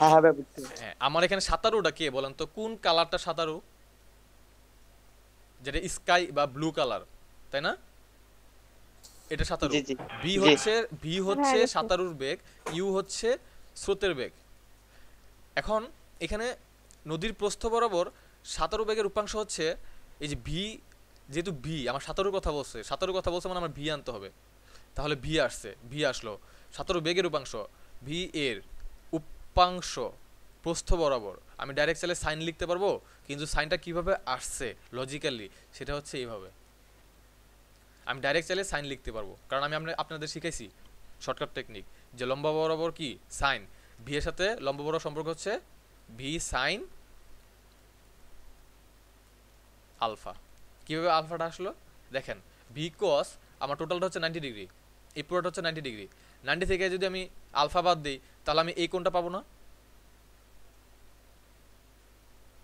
হ্যাঁ হ্যাঁ, হ্যাঁ আমার এখানে সাতারোটা কে বলেন তো কোন কালারটা সাতারো যেটা স্কাই বা ব্লু কালার তাই না এটা সাতারু বি হচ্ছে বি হ্যাঁ, হচ্ছে সাতারুর বেগ ইউ হচ্ছে স্রোতের বেগ এখন এখানে নদীর প্রস্থ বরাবর সাতারো বেগের উপাংশ হচ্ছে এই যে ভি যেহেতু ভি আমার সাঁতারুর কথা বলছে সাঁতারুর কথা বলছে মানে আমার ভি আনতে হবে তাহলে ভি আসছে ভি আসলো সাঁতারু বেগের উপাংশ ভি এর উপাংশ প্রস্থ বরাবর আমি ডাইরেক্ট চাইলে সাইন লিখতে পারবো কিন্তু সাইনটা কিভাবে আসছে লজিক্যালি সেটা হচ্ছে এইভাবে আমি ডাইরেক্ট চাইলে সাইন লিখতে পারবো কারণ আমি আপনাদের শিখাইছি শর্টকাট টেকনিক যে লম্বা বরাবর কি সাইন ভি এর সাথে লম্বা বরাবর সম্পর্ক হচ্ছে ভি সাইন আলফা কীভাবে আলফাটা আসলো দেখেন ভি কস আমার টোটালটা হচ্ছে নাইনটি ডিগ্রি এই পুরোটা হচ্ছে নাইনটি ডিগ্রি নাইনটি থেকে যদি আমি আলফা বাদ দিই তাহলে আমি এই কোনটা পাবো না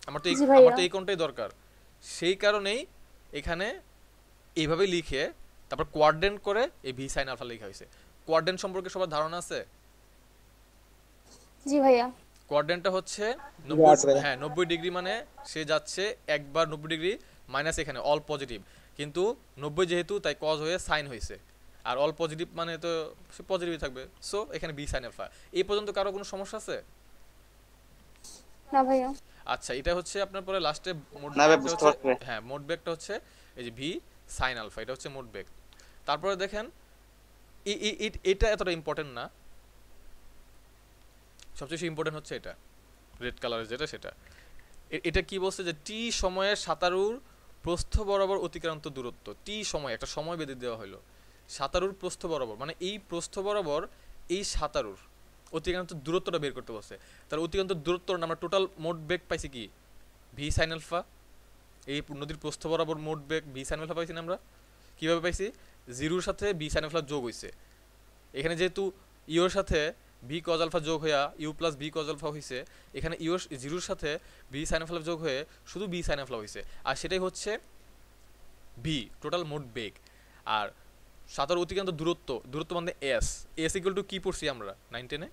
আমার তো আমার তো এই কোনটাই দরকার সেই কারণেই এখানে এইভাবে লিখে তারপর কোয়ার্ডেন্ট করে এই ভি সাইন আলফা লেখা হয়েছে কোয়ার্ডেন্ট সম্পর্কে সবার ধারণা আছে জি ভাইয়া কোয়ার্ডেন্টটা হচ্ছে হ্যাঁ নব্বই ডিগ্রি মানে সে যাচ্ছে একবার নব্বই ডিগ্রি মাইনাস এখানে অল পজিটিভ কিন্তু নব্বই যেহেতু তাই কজ হয়ে সাইন হয়েছে আর অল পজিটিভ মানে তো সে পজিটিভই থাকবে সো এখানে বি সাইন আলফা এই পর্যন্ত কারো কোনো সমস্যা আছে না ভাইয়া আচ্ছা এটা হচ্ছে আপনার পরে লাস্টে মোট হ্যাঁ মোট বেগটা হচ্ছে এই যে ভি সাইন আলফা এটা হচ্ছে মোট বেগ তারপরে দেখেন এটা এতটা ইম্পর্টেন্ট না সবচেয়ে ইম্পর্টেন্ট হচ্ছে এটা রেড কালারের যেটা সেটা এটা কি বলছে যে টি সময়ে সাঁতারুর প্রস্থ বরাবর অতিক্রান্ত দূরত্ব টি সময় একটা সময় বেঁধে দেওয়া হলো সাঁতারুর প্রস্থ বরাবর মানে এই প্রস্থ বরাবর এই সাঁতারুর অতিক্রান্ত দূরত্বটা বের করতে বলছে তার অতিক্রান্ত দূরত্ব আমরা টোটাল মোট বেগ পাইছি কি ভি সাইন আলফা এই নদীর প্রস্থ বরাবর মোট বেগ ভি সাইন আলফা পাইছি না আমরা কীভাবে পাইছি জিরোর সাথে ভি সাইন আলফা যোগ হয়েছে এখানে যেহেতু ইওর e সাথে বি কজ আলফা যোগ হইয়া U plus B cos alpha হয়েছে এখানে ইউ জিরোর সাথে বি সাইন অফ যোগ হয়ে শুধু বি সাইন অফ হয়েছে আর সেটাই হচ্ছে বি টোটাল মোট বেগ আর সাঁতার অতিক্রান্ত দূরত্ব দূরত্ব মানে এস এস ইকুয়াল টু কী পড়ছি আমরা নাইন টেনে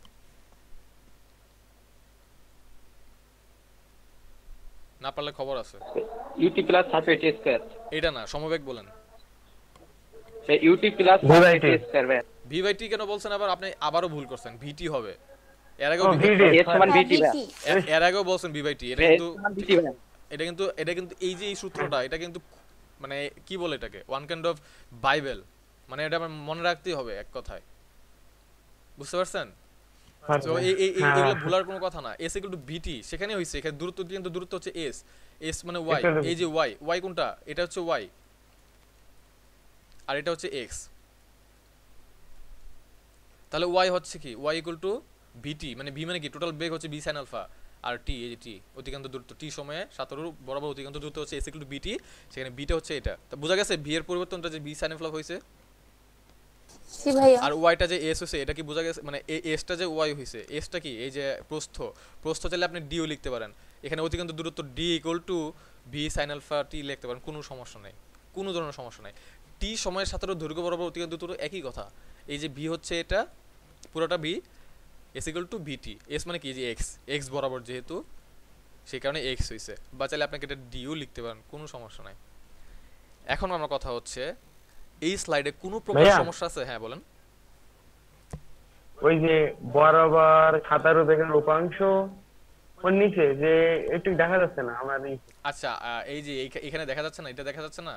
না পারলে খবর আছে U T plus half A T square এটা না সমবেগ বলেন U T plus half A T square ভিভাইটি কেন বলছেন আবার আপনি আবারও ভুল করছেন ভিটি হবে এর আগেও এর আগেও বলছেন ভিভাইটি এটা কিন্তু এটা কিন্তু এটা কিন্তু এই যে এই সূত্রটা এটা কিন্তু মানে কি বলে এটাকে ওয়ান কাইন্ড অফ বাইবেল মানে এটা আমার মনে রাখতেই হবে এক কথায় বুঝতে পারছেন তো এই হ্যাঁ। ভুলার কোনো কথা না এস ইকুয়াল টু বিটি সেখানে হইছে এখানে দূরত্ব কিন্তু দূরত্ব হচ্ছে এস এস মানে ওয়াই এই যে ওয়াই ওয়াই কোনটা এটা হচ্ছে ওয়াই আর এটা হচ্ছে এক্স তাহলে ওয়াই হচ্ছে কি ওয়াই ইকুয়াল টু ভিটি মানে ভি মানে কি টোটাল বেগ হচ্ছে বি সাইন আলফা আর টি এই যে টি অতিকান্ত দূরত্ব টি সময়ে সাঁতারুর বরাবর অতিকান্ত দূরত্ব হচ্ছে এস ইকুয়াল টু বিটি সেখানে বিটা হচ্ছে এটা তো বোঝা গেছে ভি এর পরিবর্তনটা যে বি সাইন আলফা হয়েছে আর ওয়াইটা যে এস হয়েছে এটা কি বোঝা গেছে মানে এসটা যে ওয়াই হয়েছে এসটা কি এই যে প্রস্থ প্রস্থ চাইলে আপনি ডিও লিখতে পারেন এখানে অতিকান্ত দূরত্ব D equal to V sine alpha T লিখতে পারেন কোনো সমস্যা নেই কোনো ধরনের সমস্যা নেই টি সময়ের সাথে দৈর্ঘ্য বরাবর অতিকান্ত দূরত্ব একই কথা এই যে ভি হচ্ছে এটা পুরোটা V S equal to V T S মানে কি যে এক্স এক্স বরাবর যেহেতু সেই কারণে এক্স হয়েছে বা চাইলে আপনাকে এটা ডিও লিখতে পারেন কোনো সমস্যা নাই এখন আমার কথা হচ্ছে এই স্লাইডে কোনো প্রকার সমস্যা আছে হ্যাঁ বলেন ওই যে বরাবর খাতার উপরের উপাংশ ওর নিচে যে একটু দেখা যাচ্ছে না আমার আচ্ছা এই যে এখানে দেখা যাচ্ছে না এটা দেখা যাচ্ছে না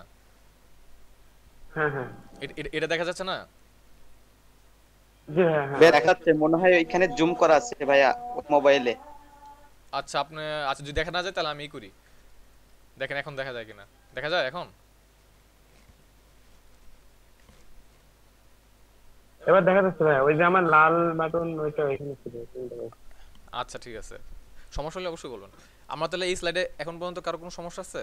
হ্যাঁ হ্যাঁ এটা দেখা যাচ্ছে না হ্যাঁ হ্যাঁ। দেখাচ্ছে মনে হয় জুম করা আছে ভাইয়া মোবাইলে আচ্ছা আপনি আচ্ছা যদি দেখা না যায় তাহলে আমি করি দেখেন এখন দেখা যায় কিনা দেখা যায় এখন এবার দেখা যাচ্ছে ভাই ওই যে আমার লাল বাটন ওইটা ছিল আচ্ছা ঠিক আছে সমস্যা হলে অবশ্যই বলবেন আমরা তাহলে এই স্লাইডে এখন পর্যন্ত কারো কোনো সমস্যা আছে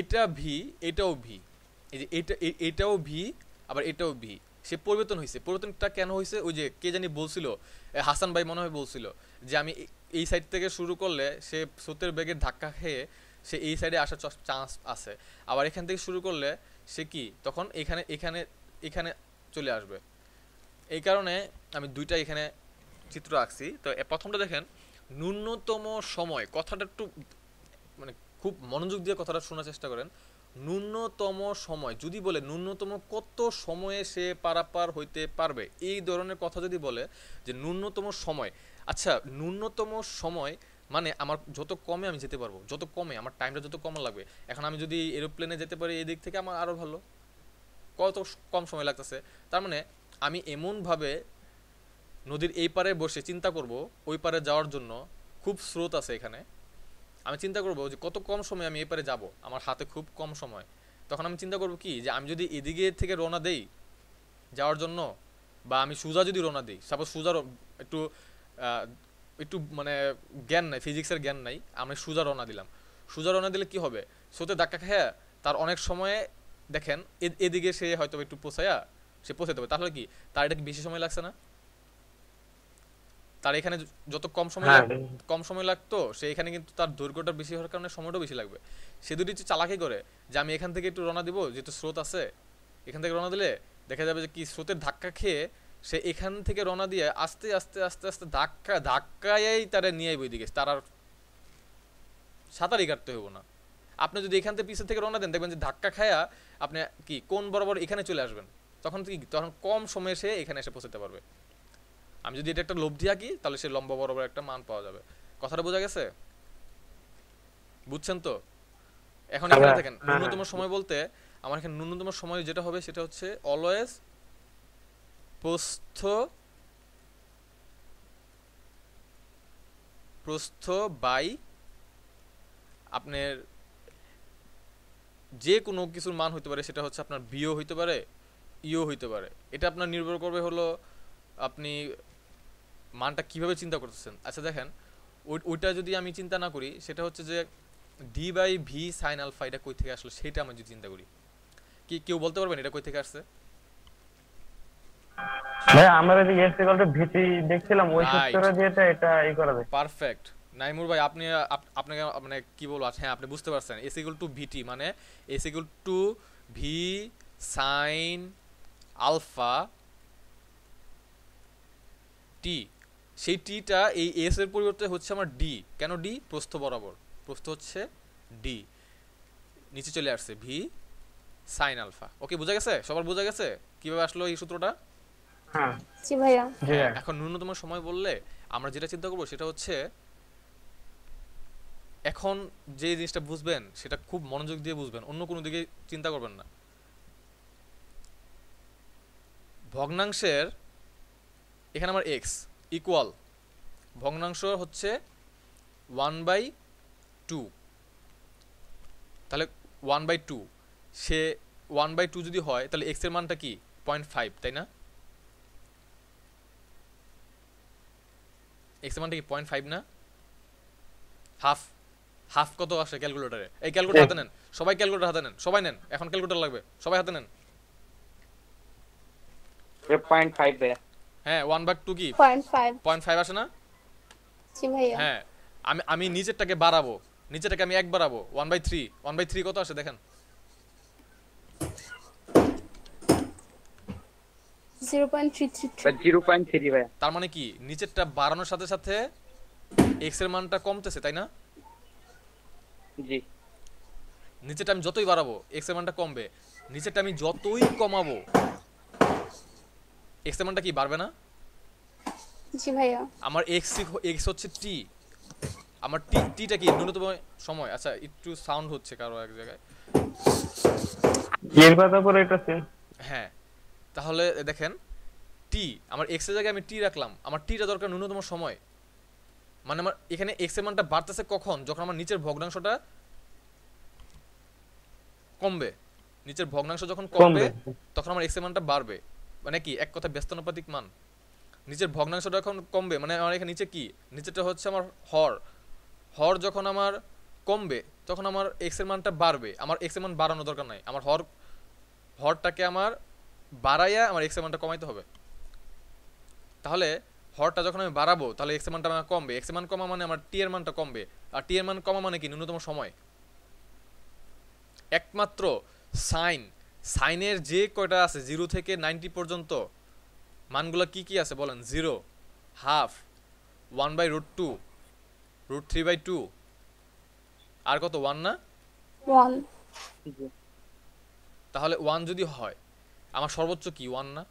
এটা ভি এটাও ভি এই যে এটা এটাও ভি আবার এটাও ভি সে পরিবর্তন হয়েছে পরিবর্তনটা কেন হয়েছে ওই যে কে জানি বলছিল হাসান ভাই মনে হয় বলছিল যে আমি এই সাইড থেকে শুরু করলে সে স্রোতের ব্যাগের ধাক্কা খেয়ে সে এই সাইডে আসার চান্স আছে আবার এখান থেকে শুরু করলে সে কি তখন এখানে এখানে এখানে চলে আসবে এই কারণে আমি দুইটা এখানে চিত্র আঁকছি তো প্রথমটা দেখেন ন্যূনতম সময় কথাটা একটু মানে খুব মনোযোগ দিয়ে কথাটা শোনার চেষ্টা করেন ন্যূনতম সময় যদি বলে ন্যূনতম কত সময়ে সে পারাপার হইতে পারবে এই ধরনের কথা যদি বলে যে ন্যূনতম সময় আচ্ছা ন্যূনতম সময় মানে আমার যত কমে আমি যেতে পারবো যত কমে আমার টাইমটা যত কম লাগবে এখন আমি যদি এরোপ্লেনে যেতে পারি এই দিক থেকে আমার আরও ভালো কত কম সময় লাগতেছে তার মানে আমি এমনভাবে নদীর এই পারে বসে চিন্তা করব ওই পারে যাওয়ার জন্য খুব স্রোত আছে এখানে আমি চিন্তা করবো যে কত কম সময় আমি এপারে যাব আমার হাতে খুব কম সময় তখন আমি চিন্তা করব কি যে আমি যদি এদিকে থেকে রোনা দেই যাওয়ার জন্য বা আমি সুজা যদি রোনা দিই সাপোজ সুজার একটু একটু মানে জ্ঞান নাই ফিজিক্সের জ্ঞান নাই আমি সুজা রোনা দিলাম সুজা রোনা দিলে কি হবে সোতে ধাক্কা খেয়ে তার অনেক সময়ে দেখেন এদিকে সে হয়তো একটু পোষায়া সে পোষাইতে হবে তাহলে কি তার এটা কি বেশি সময় লাগছে না তার এখানে যত কম সময় হ্যাঁ। কম সময় লাগতো সে এখানে কিন্তু তার দৈর্ঘ্যটা বেশি হওয়ার কারণে সময়টা বেশি লাগবে সে দুটি চালাকি করে যে আমি এখান থেকে একটু রওনা দিব যেহেতু স্রোত আছে এখান থেকে রওনা দিলে দেখা যাবে যে কি স্রোতের ধাক্কা খেয়ে সে এখান থেকে রওনা দিয়ে আস্তে আস্তে আস্তে আস্তে ধাক্কা ধাক্কাই তারা নিয়ে আইব ওইদিকে তার আর সাঁতারই কাটতে হইব না আপনি যদি এখান থেকে পিছের থেকে রওনা দেন দেখবেন যে ধাক্কা খায়া আপনি কি কোন বরাবর এখানে চলে আসবেন তখন কি তখন কম সময়ে সে এখানে এসে পৌঁছাতে পারবে আমি যদি এটা একটা লোভ দিয়ে আঁকি তাহলে সেই লম্বা বরাবর একটা মান পাওয়া যাবে কথাটা বোঝা গেছে বুঝছেন তো এখন এখানে হ্যাঁ, দেখেন হ্যাঁ, হ্যাঁ, ন্যূনতম সময় বলতে আমার এখানে ন্যূনতম সময় যেটা হবে সেটা হচ্ছে অলওয়েজ প্রস্থ প্রস্থ বাই আপনার যে কোনো কিছুর মান হইতে পারে সেটা হচ্ছে আপনার বিও হইতে পারে ইও হইতে পারে এটা আপনার নির্ভর করবে হলো আপনি মানটা কিভাবে চিন্তা করতেছেন আচ্ছা দেখেন ওইটা যদি আমি চিন্তা না করি সেটা হচ্ছে যে D by V sine alpha এটা কই থেকে আসলো সেটা আমি যদি চিন্তা করি কি কেউ বলতে পারবেন এটা কই থেকে আসছে ভাই আমরা যে এস ইকুয়াল টু ভিটি দেখছিলাম ওই সূত্র দিয়ে এটা করা যায় পারফেক্ট নাইমুর ভাই আপনি আপনাকে মানে কি বলবো আচ্ছা, হ্যাঁ আপনি বুঝতে পারছেন এস ইকুয়াল টু ভিটি মানে S equal to V sine alpha T সেই টিটা এই এস এর পরিবর্তে হচ্ছে আমার ডি কেন ডি প্রস্থ বরাবর প্রস্থ হচ্ছে ডি নিচে চলে আসছে ভি সাইন আলফা ওকে বোঝা গেছে সবার বোঝা গেছে কিভাবে আসলো এই সূত্রটা হ্যাঁ জি ভাইয়া এখন ন্যূনতম সময় বললে আমরা যেটা চিন্তা করব সেটা হচ্ছে এখন যে জিনিসটা বুঝবেন সেটা খুব মনোযোগ দিয়ে বুঝবেন অন্য কোনো দিকে চিন্তা করবেন না ভগ্নাংশের এখানে আমার এক্স ইকুয়াল ভগ্নাংশ হচ্ছে ওয়ান বাই টু তাহলে ওয়ান বাই টু সে ওয়ান বাই টু যদি হয় তাহলে এক্সের মানটা কি পয়েন্ট ফাইভ তাই না এক্সের মানটা কি পয়েন্ট ফাইভ না হাফ হাফ কত আসে ক্যালকুলেটারে এই ক্যালকুলেটার হাতে নেন সবাই ক্যালকুলেটার হাতে নেন সবাই নেন এখন ক্যালকুলেটার লাগবে সবাই হাতে নেন পয়েন্ট ফাইভ হ্যাঁ ওয়ান ভাগ 2 কি 0.5 0.5 আসে না হ্যাঁ আমি আমি নিচেরটাকে বাড়াবো নিচেরটাকে আমি 1 বাড়াবো 1 বাই 3 1 বাই 3 কত আসে দেখেন তার মানে কি নিচেরটা বাড়ানোর সাথে সাথে এক্স এর মানটা কমতেছে তাই না জি নিচেরটা আমি যতই বাড়াবো এক্স এর মানটা কমবে নিচেরটা আমি যতই কমাবো এক্স এর কি বাড়বে না জি ভাইয়া আমার এক্স এক্স হচ্ছে টি আমার টি টিটা কি ন্যূনতম সময় আচ্ছা একটু সাউন্ড হচ্ছে কারো এক জায়গায় এর পরে এটা সেম হ্যাঁ তাহলে দেখেন টি আমার এক্স এর জায়গায় আমি টি রাখলাম আমার টিটা দরকার ন্যূনতম সময় মানে আমার এখানে এক্স এর মানটা বাড়তেছে কখন যখন আমার নিচের ভগ্নাংশটা কমবে নিচের ভগ্নাংশ যখন কমবে তখন আমার এক্স এর মানটা বাড়বে মানে কি এক কথা ব্যস্তানুপাতিক মান নিচের ভগ্নাংশটা এখন কমবে মানে আমার এখানে নিচে কি নিচেটা হচ্ছে আমার হর হর যখন আমার কমবে তখন আমার এর মানটা বাড়বে আমার এর মান বাড়ানো দরকার নাই আমার হর হরটাকে আমার বাড়াইয়া আমার এক্স এর মানটা কমাইতে হবে তাহলে হরটা যখন আমি বাড়াবো তাহলে এর মানটা আমার কমবে এর মান কমা মানে আমার টি এর মানটা কমবে আর টি এর মান কমা মানে কি ন্যূনতম সময় একমাত্র সাইন সাইনের যে কয়টা আছে জিরো থেকে নাইনটি পর্যন্ত মানগুলো কি কি আছে বলেন zero half one by root two root three by two আর কত ওয়ান না ওয়ান তাহলে ওয়ান যদি হয় আমার সর্বোচ্চ কি ওয়ান না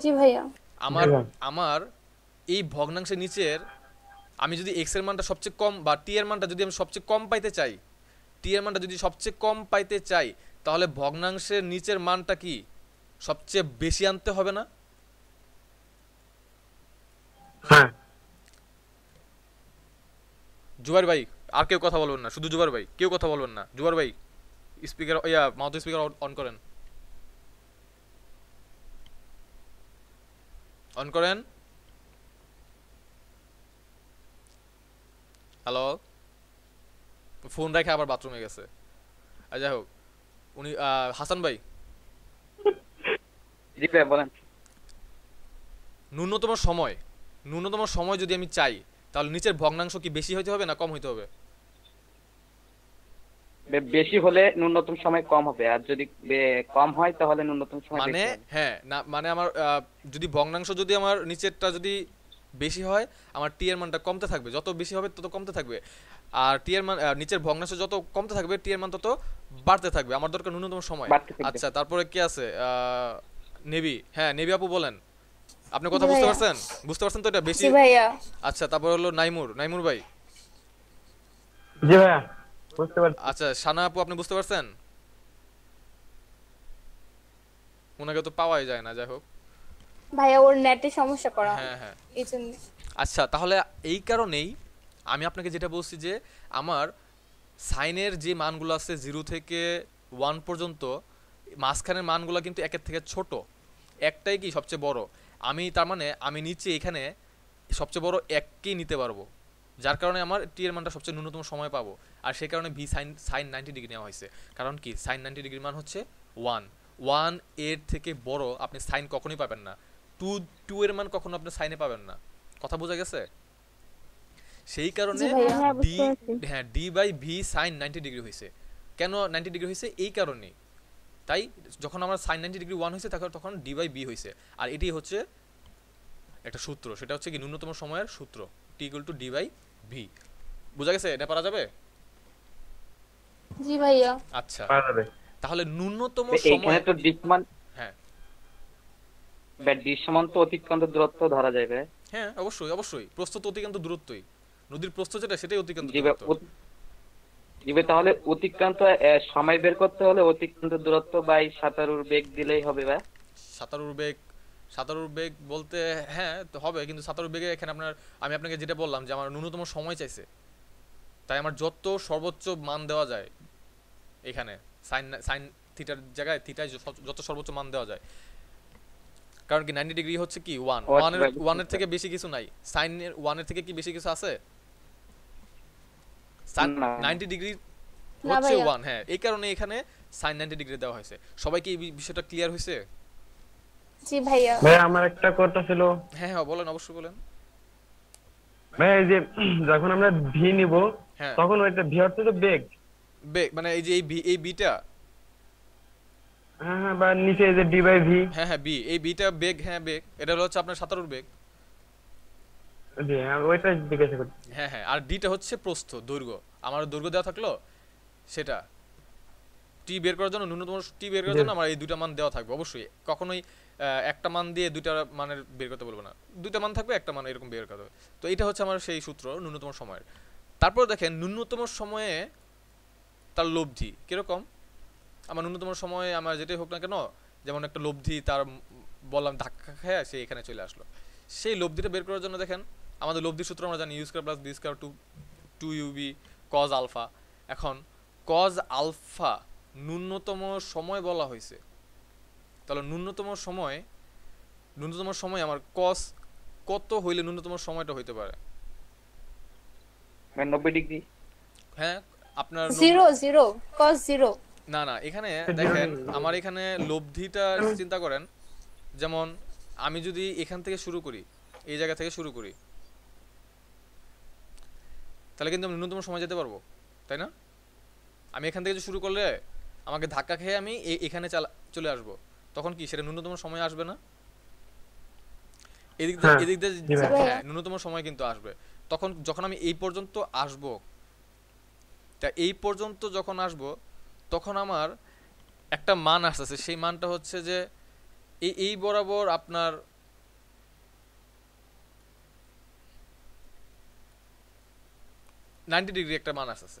জি ভাইয়া আমার আমার এই ভগ্নাংশের নিচের আমি যদি এক্স এর মানটা সবচেয়ে কম বা টি এর মানটা যদি আমি সবচেয়ে কম পাইতে চাই টি এর মানটা যদি সবচেয়ে কম পাইতে চাই তাহলে ভগ্নাংশের নিচের মানটা কি সবচেয়ে বেশি আনতে হবে না হ্যাঁ। জুবার ভাই আর কেউ কথা বলবেন না শুধু জুবার ভাই কেউ কথা বলবেন না জুবার ভাই স্পিকার ইয়া মাউথ স্পিকার অন করেন অন করেন হ্যালো ফোন রেখে আবার বাথরুমে গেছে আর যাই হোক উনি হাসান ভাই জি ভাই বলেন ন্যূনতম সময় ন্যূনতম সময় যদি আমি চাই তাহলে নিচের ভগ্নাংশ কি বেশি হইতে হবে না কম হইতে হবে বেশি হলে ন্যূনতম সময় কম হবে আর যদি কম হয় তাহলে ন্যূনতম সময় মানে হ্যাঁ না মানে আমার যদি ভগ্নাংশ যদি আমার নিচেরটা যদি বেশি হয় আমার টি মানটা কমতে থাকবে যত বেশি হবে তত কমতে থাকবে আর টি মান নিচের ভগ্নাংশ যত কমতে থাকবে টি মান তত বাড়তে থাকবে আমার দরকার ন্যূনতম সময় আচ্ছা তারপরে কি আছে নেবি হ্যাঁ নেবি আপু বলেন আপনি কথা বুঝতে পারছেন বুঝতে পারছেন তো এটা বেশি আচ্ছা তারপর হলো নাইমুর নাইমুর ভাই জি ভাই বুঝতে পারছি আচ্ছা সানা আপু আপনি বুঝতে পারছেন ওনাকে তো পাওয়াই যায় না যাই হোক ভাইয়া ওর নেটে সমস্যা করা হ্যাঁ হ্যাঁ আচ্ছা তাহলে এই কারণেই আমি আপনাকে যেটা বলছি যে আমার সাইনের যে মানগুলো আছে জিরো থেকে ওয়ান পর্যন্ত মাঝখানের মানগুলো কিন্তু একের থেকে ছোট একটাই কি সবচেয়ে বড় আমি তার মানে আমি নিচে এখানে সবচেয়ে বড় এককেই নিতে পারবো যার কারণে আমার টি এর মানটা সবচেয়ে ন্যূনতম সময় পাবো আর সেই কারণে V sine sine ninety degree নেওয়া হয়েছে কারণ কি সাইন নাইনটি ডিগ্রির মান হচ্ছে ওয়ান ওয়ান এর থেকে বড় আপনি সাইন কখনোই পাবেন না টু টু এর মান কখনো আপনি সাইনে পাবেন না কথা বোঝা গেছে সেই কারণে ডি হ্যাঁ D by V sine ninety degree হয়েছে কেন নাইনটি ডিগ্রি হয়েছে এই কারণে তাই যখন আমার সাইন নাইনটি ডিগ্রি ওয়ান হয়েছে তখন তখন ডি বাই বি হয়েছে আর এটি হচ্ছে একটা সূত্র সেটা হচ্ছে কি ন্যূনতম সময়ের সূত্র T equal to D by V বোঝা গেছে এটা পারা যাবে জি ভাইয়া আচ্ছা পারা যাবে তাহলে ন্যূনতম সময় এখানে তো ডিক মান অতিক্রান্ত দূরত্ব ধরা যাবে হ্যাঁ অবশ্যই অবশ্যই অতিক্রান্ত দূরত্বই নদীর প্রস্থ যেটা সেটাই অতিক্রান্ত দূরত্ব তাহলে অতিক্রান্ত সময় বের করতে হলে অতিক্রান্ত দূরত্ব বাই বেগ দিলেই হবে বা বেগ সাঁতারুর বেগ বলতে হ্যাঁ তো হবে কিন্তু সাঁতারুর বেগে এখানে আপনার আমি আপনাকে যেটা বললাম যে আমার ন্যূনতম সময় চাইছে তাই আমার যত সর্বোচ্চ মান দেওয়া যায় এখানে সাইন সাইন থিটার জায়গায় থিটায় যত সর্বোচ্চ মান দেওয়া যায় কারণ কি 90 ডিগ্রি হচ্ছে কি 1 1 এর 1 এর থেকে বেশি কিছু নাই সাইন এর 1 এর থেকে কি বেশি কিছু আছে সাইন 90 ডিগ্রি হচ্ছে 1 হ্যাঁ এই কারণে এখানে সাইন 90 ডিগ্রি দেওয়া হয়েছে সবাইকে এই বিষয়টা ক্লিয়ার হয়েছে জি ভাইয়া ভাই আমার একটা কথা ছিল হ্যাঁ হ্যাঁ বলেন অবশ্যই বলেন ভাই এই যে যখন আমরা ভি নিব হ্যাঁ। তখন ওইটা ভি অর্থ তো বেগ বেগ মানে এই যে এই ভি এই ভিটা হ্যাঁ, হ্যাঁ বা নিচে যে হ্যাঁ হ্যাঁ বি এই বিটা বেগ হ্যাঁ বেগ এটা হলো হচ্ছে আপনার বেগ হ্যাঁ, হ্যাঁ হ্যাঁ আর ডিটা হচ্ছে প্রস্থ আমার দেওয়া থাকলো সেটা টি বের করার জন্য ন্যূনতম টি বের করার জন্য আমার এই মান দেওয়া থাকবে অবশ্যই কখনোই একটা মান দিয়ে দুইটা মানের বের করতে বলবো না দুইটা মান থাকবে একটা মান এরকম বের করতে হবে তো এটা হচ্ছে আমার সেই সূত্র ন্যূনতম সময়ের তারপর দেখেন ন্যূনতম সময়ে তার লব্ধি কিরকম আমার ন্যূনতম সময়ে আমার যেটাই হোক না কেন যেমন একটা লব্ধি তার বললাম ধাক্কা খেয়ে সে এখানে চলে আসলো সেই লব্ধিটা বের করার জন্য দেখেন আমাদের লব্ধি সূত্র আমরা জানি U square plus B square two two U B cos alpha এখন কজ আলফা ন্যূনতম সময় বলা হয়েছে তাহলে ন্যূনতম সময় ন্যূনতম সময় আমার কস কত হইলে ন্যূনতম সময়টা হইতে পারে মানে হ্যাঁ আপনার জিরো জিরো কস জিরো না না এখানে দেখেন আমার এখানে লব্ধিটা চিন্তা করেন যেমন আমি যদি এখান থেকে শুরু করি এই জায়গা থেকে শুরু করি তাহলে কিন্তু আমি ন্যূনতম সময় যেতে পারবো তাই না আমি এখান থেকে শুরু করলে আমাকে ধাক্কা খেয়ে আমি এখানে চলে আসব তখন কি সেটা ন্যূনতম সময় আসবে না এদিক দিয়ে হ্যাঁ, এদিক দিয়ে হ্যাঁ, ন্যূনতম সময় কিন্তু আসবে তখন যখন আমি এই পর্যন্ত আসব তা এই পর্যন্ত যখন আসব তখন আমার একটা মান আসতেছে সেই মানটা হচ্ছে যে এই এই বরাবর আপনার নাইনটি ডিগ্রি একটা মান আসতেছে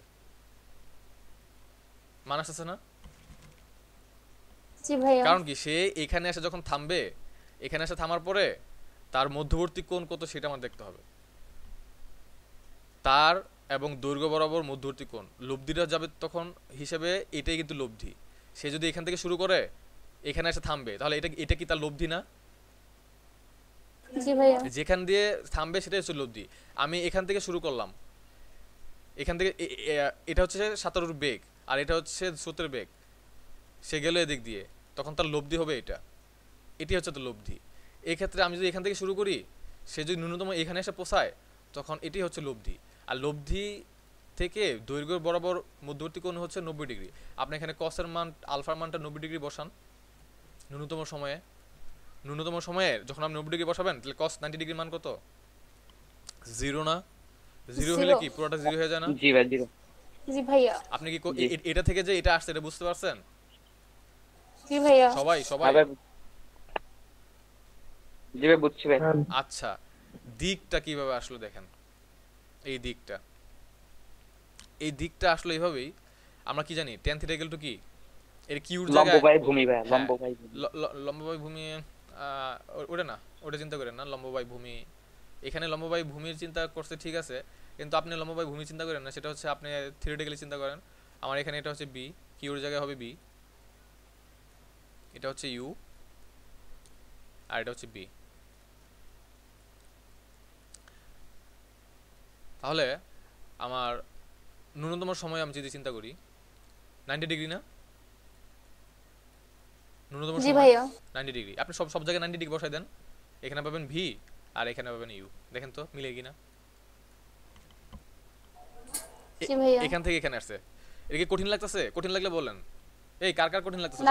মান আসতেছে না কারণ কি সে এখানে এসে যখন থামবে এখানে এসে থামার পরে তার মধ্যবর্তী কোণ কত সেটা আমার দেখতে হবে তার এবং দৈর্ঘ্য বরাবর মধ্যবর্তী কোণ লব্ধিটা যাবে তখন হিসেবে এটাই কিন্তু লব্ধি সে যদি এখান থেকে শুরু করে এখানে এসে থামবে তাহলে এটা এটা কি তার লব্ধি না যেখান দিয়ে থামবে সেটাই হচ্ছে লব্ধি আমি এখান থেকে শুরু করলাম এখান থেকে এটা হচ্ছে সাঁতারুর বেগ আর এটা হচ্ছে স্রোতের বেগ সে গেল এদিক দিয়ে তখন তার লব্ধি হবে এটা এটি হচ্ছে তার লব্ধি এক্ষেত্রে আমি যদি এখান থেকে শুরু করি সে যদি ন্যূনতম এখানে এসে পোষায় তখন এটি হচ্ছে লব্ধি আর লব্ধি থেকে দৈর্ঘ্য বরাবর মধ্যবর্তী কোণ হচ্ছে নব্বই ডিগ্রি আপনি এখানে কসের মান আলফার মানটা নব্বই ডিগ্রি বসান ন্যূনতম সময়ে ন্যূনতম সময়ে যখন আপনি নব্বই ডিগ্রি বসাবেন তাহলে কস নাইনটি ডিগ্রি মান কত জিরো না জিরো হলে কি পুরোটা জিরো হয়ে যায় না জি ভাই জিরো জি ভাইয়া আপনি কি এটা থেকে যে এটা আসছে এটা বুঝতে পারছেন জি ভাইয়া সবাই সবাই জি ভাই বুঝছি ভাই হ্যাঁ। আচ্ছা দিকটা কিভাবে আসলো দেখেন এই দিকটা এই দিকটা আসলে এইভাবেই আমরা কি জানি টেন থিটা টু কি এর কিউর জায়গায় লম্ববাই ভূমি ভাই লম্ববাই হ্যাঁ। লম্ববাহী ভূমি ওটা না ওটা চিন্তা করেন না লম্ববাই ভূমি এখানে লম্ববাই ভূমির চিন্তা করতে ঠিক আছে কিন্তু আপনি লম্ববাই ভূমি চিন্তা করেন না সেটা হচ্ছে আপনি থিওরিটিক্যালি চিন্তা করেন আমার এখানে এটা হচ্ছে বি কিউর জায়গায় হবে বি এটা হচ্ছে ইউ আর এটা হচ্ছে বি তাহলে আমার ন্যূনতম সময় আমি যদি চিন্তা করি নাইনটি ডিগ্রি না ন্যূনতম সময় নাইনটি ডিগ্রি আপনি সব সব জায়গায় নাইনটি ডিগ্রি বসাই দেন এখানে পাবেন ভি আর এখানে পাবেন ইউ দেখেন তো মিলে কি না এখান থেকে এখানে আসছে এটা কি কঠিন লাগতেছে কঠিন লাগলে বলেন এই কার কার কঠিন লাগতেছে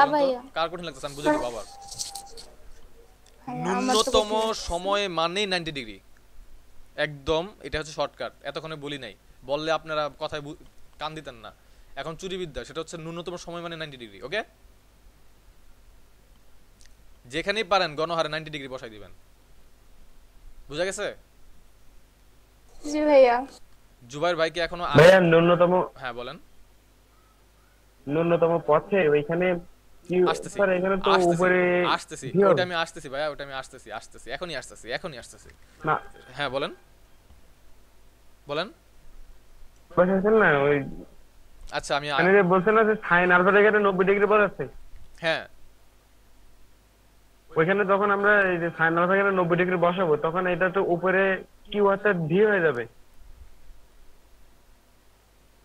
কার কঠিন লাগতেছে আমি বুঝে নেবো আবার ন্যূনতম সময় মানে নাইনটি ডিগ্রি একদম এটা হচ্ছে শর্টকাট এতক্ষণে বলি নাই বললে আপনারা কথায় কান দিতেন না এখন চুরিবিদ্যা সেটা হচ্ছে ন্যূনতম সময় মানে নাইনটি ডিগ্রি ওকে যেখানেই পারেন গণহারে নাইনটি ডিগ্রি বসাই দিবেন বুঝা গেছে জুবাইর ভাইকে এখনো ন্যূনতম হ্যাঁ বলেন ন্যূনতম পথে ওইখানে হ্যাঁ ওইখানে যখন আমরা নব্বই ডিগ্রি বসাবো তখন এটা তো উপরে কিউ আছে ভি হয়ে যাবে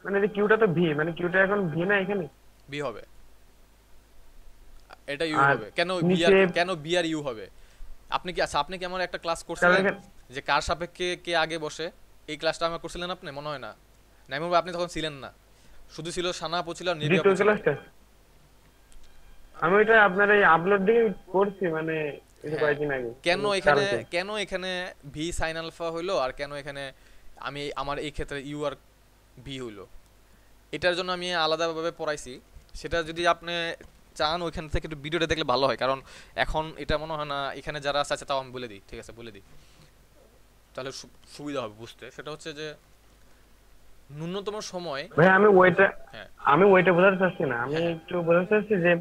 মানে যে কিউটা তো ভি মানে কিউটা এখন ভি না এখানে ভি হবে এটা ইউ হবে কেন বিআর কেন বিআর ইউ হবে আপনি কি আচ্ছা আপনি কি আমার একটা ক্লাস করছিলেন যে কার সাপেক্ষে কে আগে বসে এই ক্লাসটা আমরা করছিলেন আপনি মনে হয় না নাইমুল আপনি তখন ছিলেন না শুধু ছিল সানা পছিল আর নিরিয়া ক্লাসটা আমি এটা আপনার এই আপলোড দিয়ে করছি মানে, হ্যাঁ। মানে কেন এখানে কেন এখানে ভি সাইন আলফা হইলো আর কেন এখানে আমি আমার এই ক্ষেত্রে ইউ আর ভি হইলো এটার জন্য আমি আলাদাভাবে পড়াইছি সেটা যদি আপনি চান ওইখান থেকে একটু ভিডিওটা দেখলে ভালো হয় কারণ এখন এটা মনে হয় না এখানে যারা আছে আছে তাও আমি বলে দিই ঠিক আছে বলে দিই তাহলে সুবিধা হবে বুঝতে সেটা হচ্ছে যে ন্যূনতম সময় ভাই আমি ওইটা হ্যাঁ। আমি ওইটা বোঝাতে চাচ্ছি না আমি হ্যাঁ। একটু বোঝাতে চাচ্ছি যে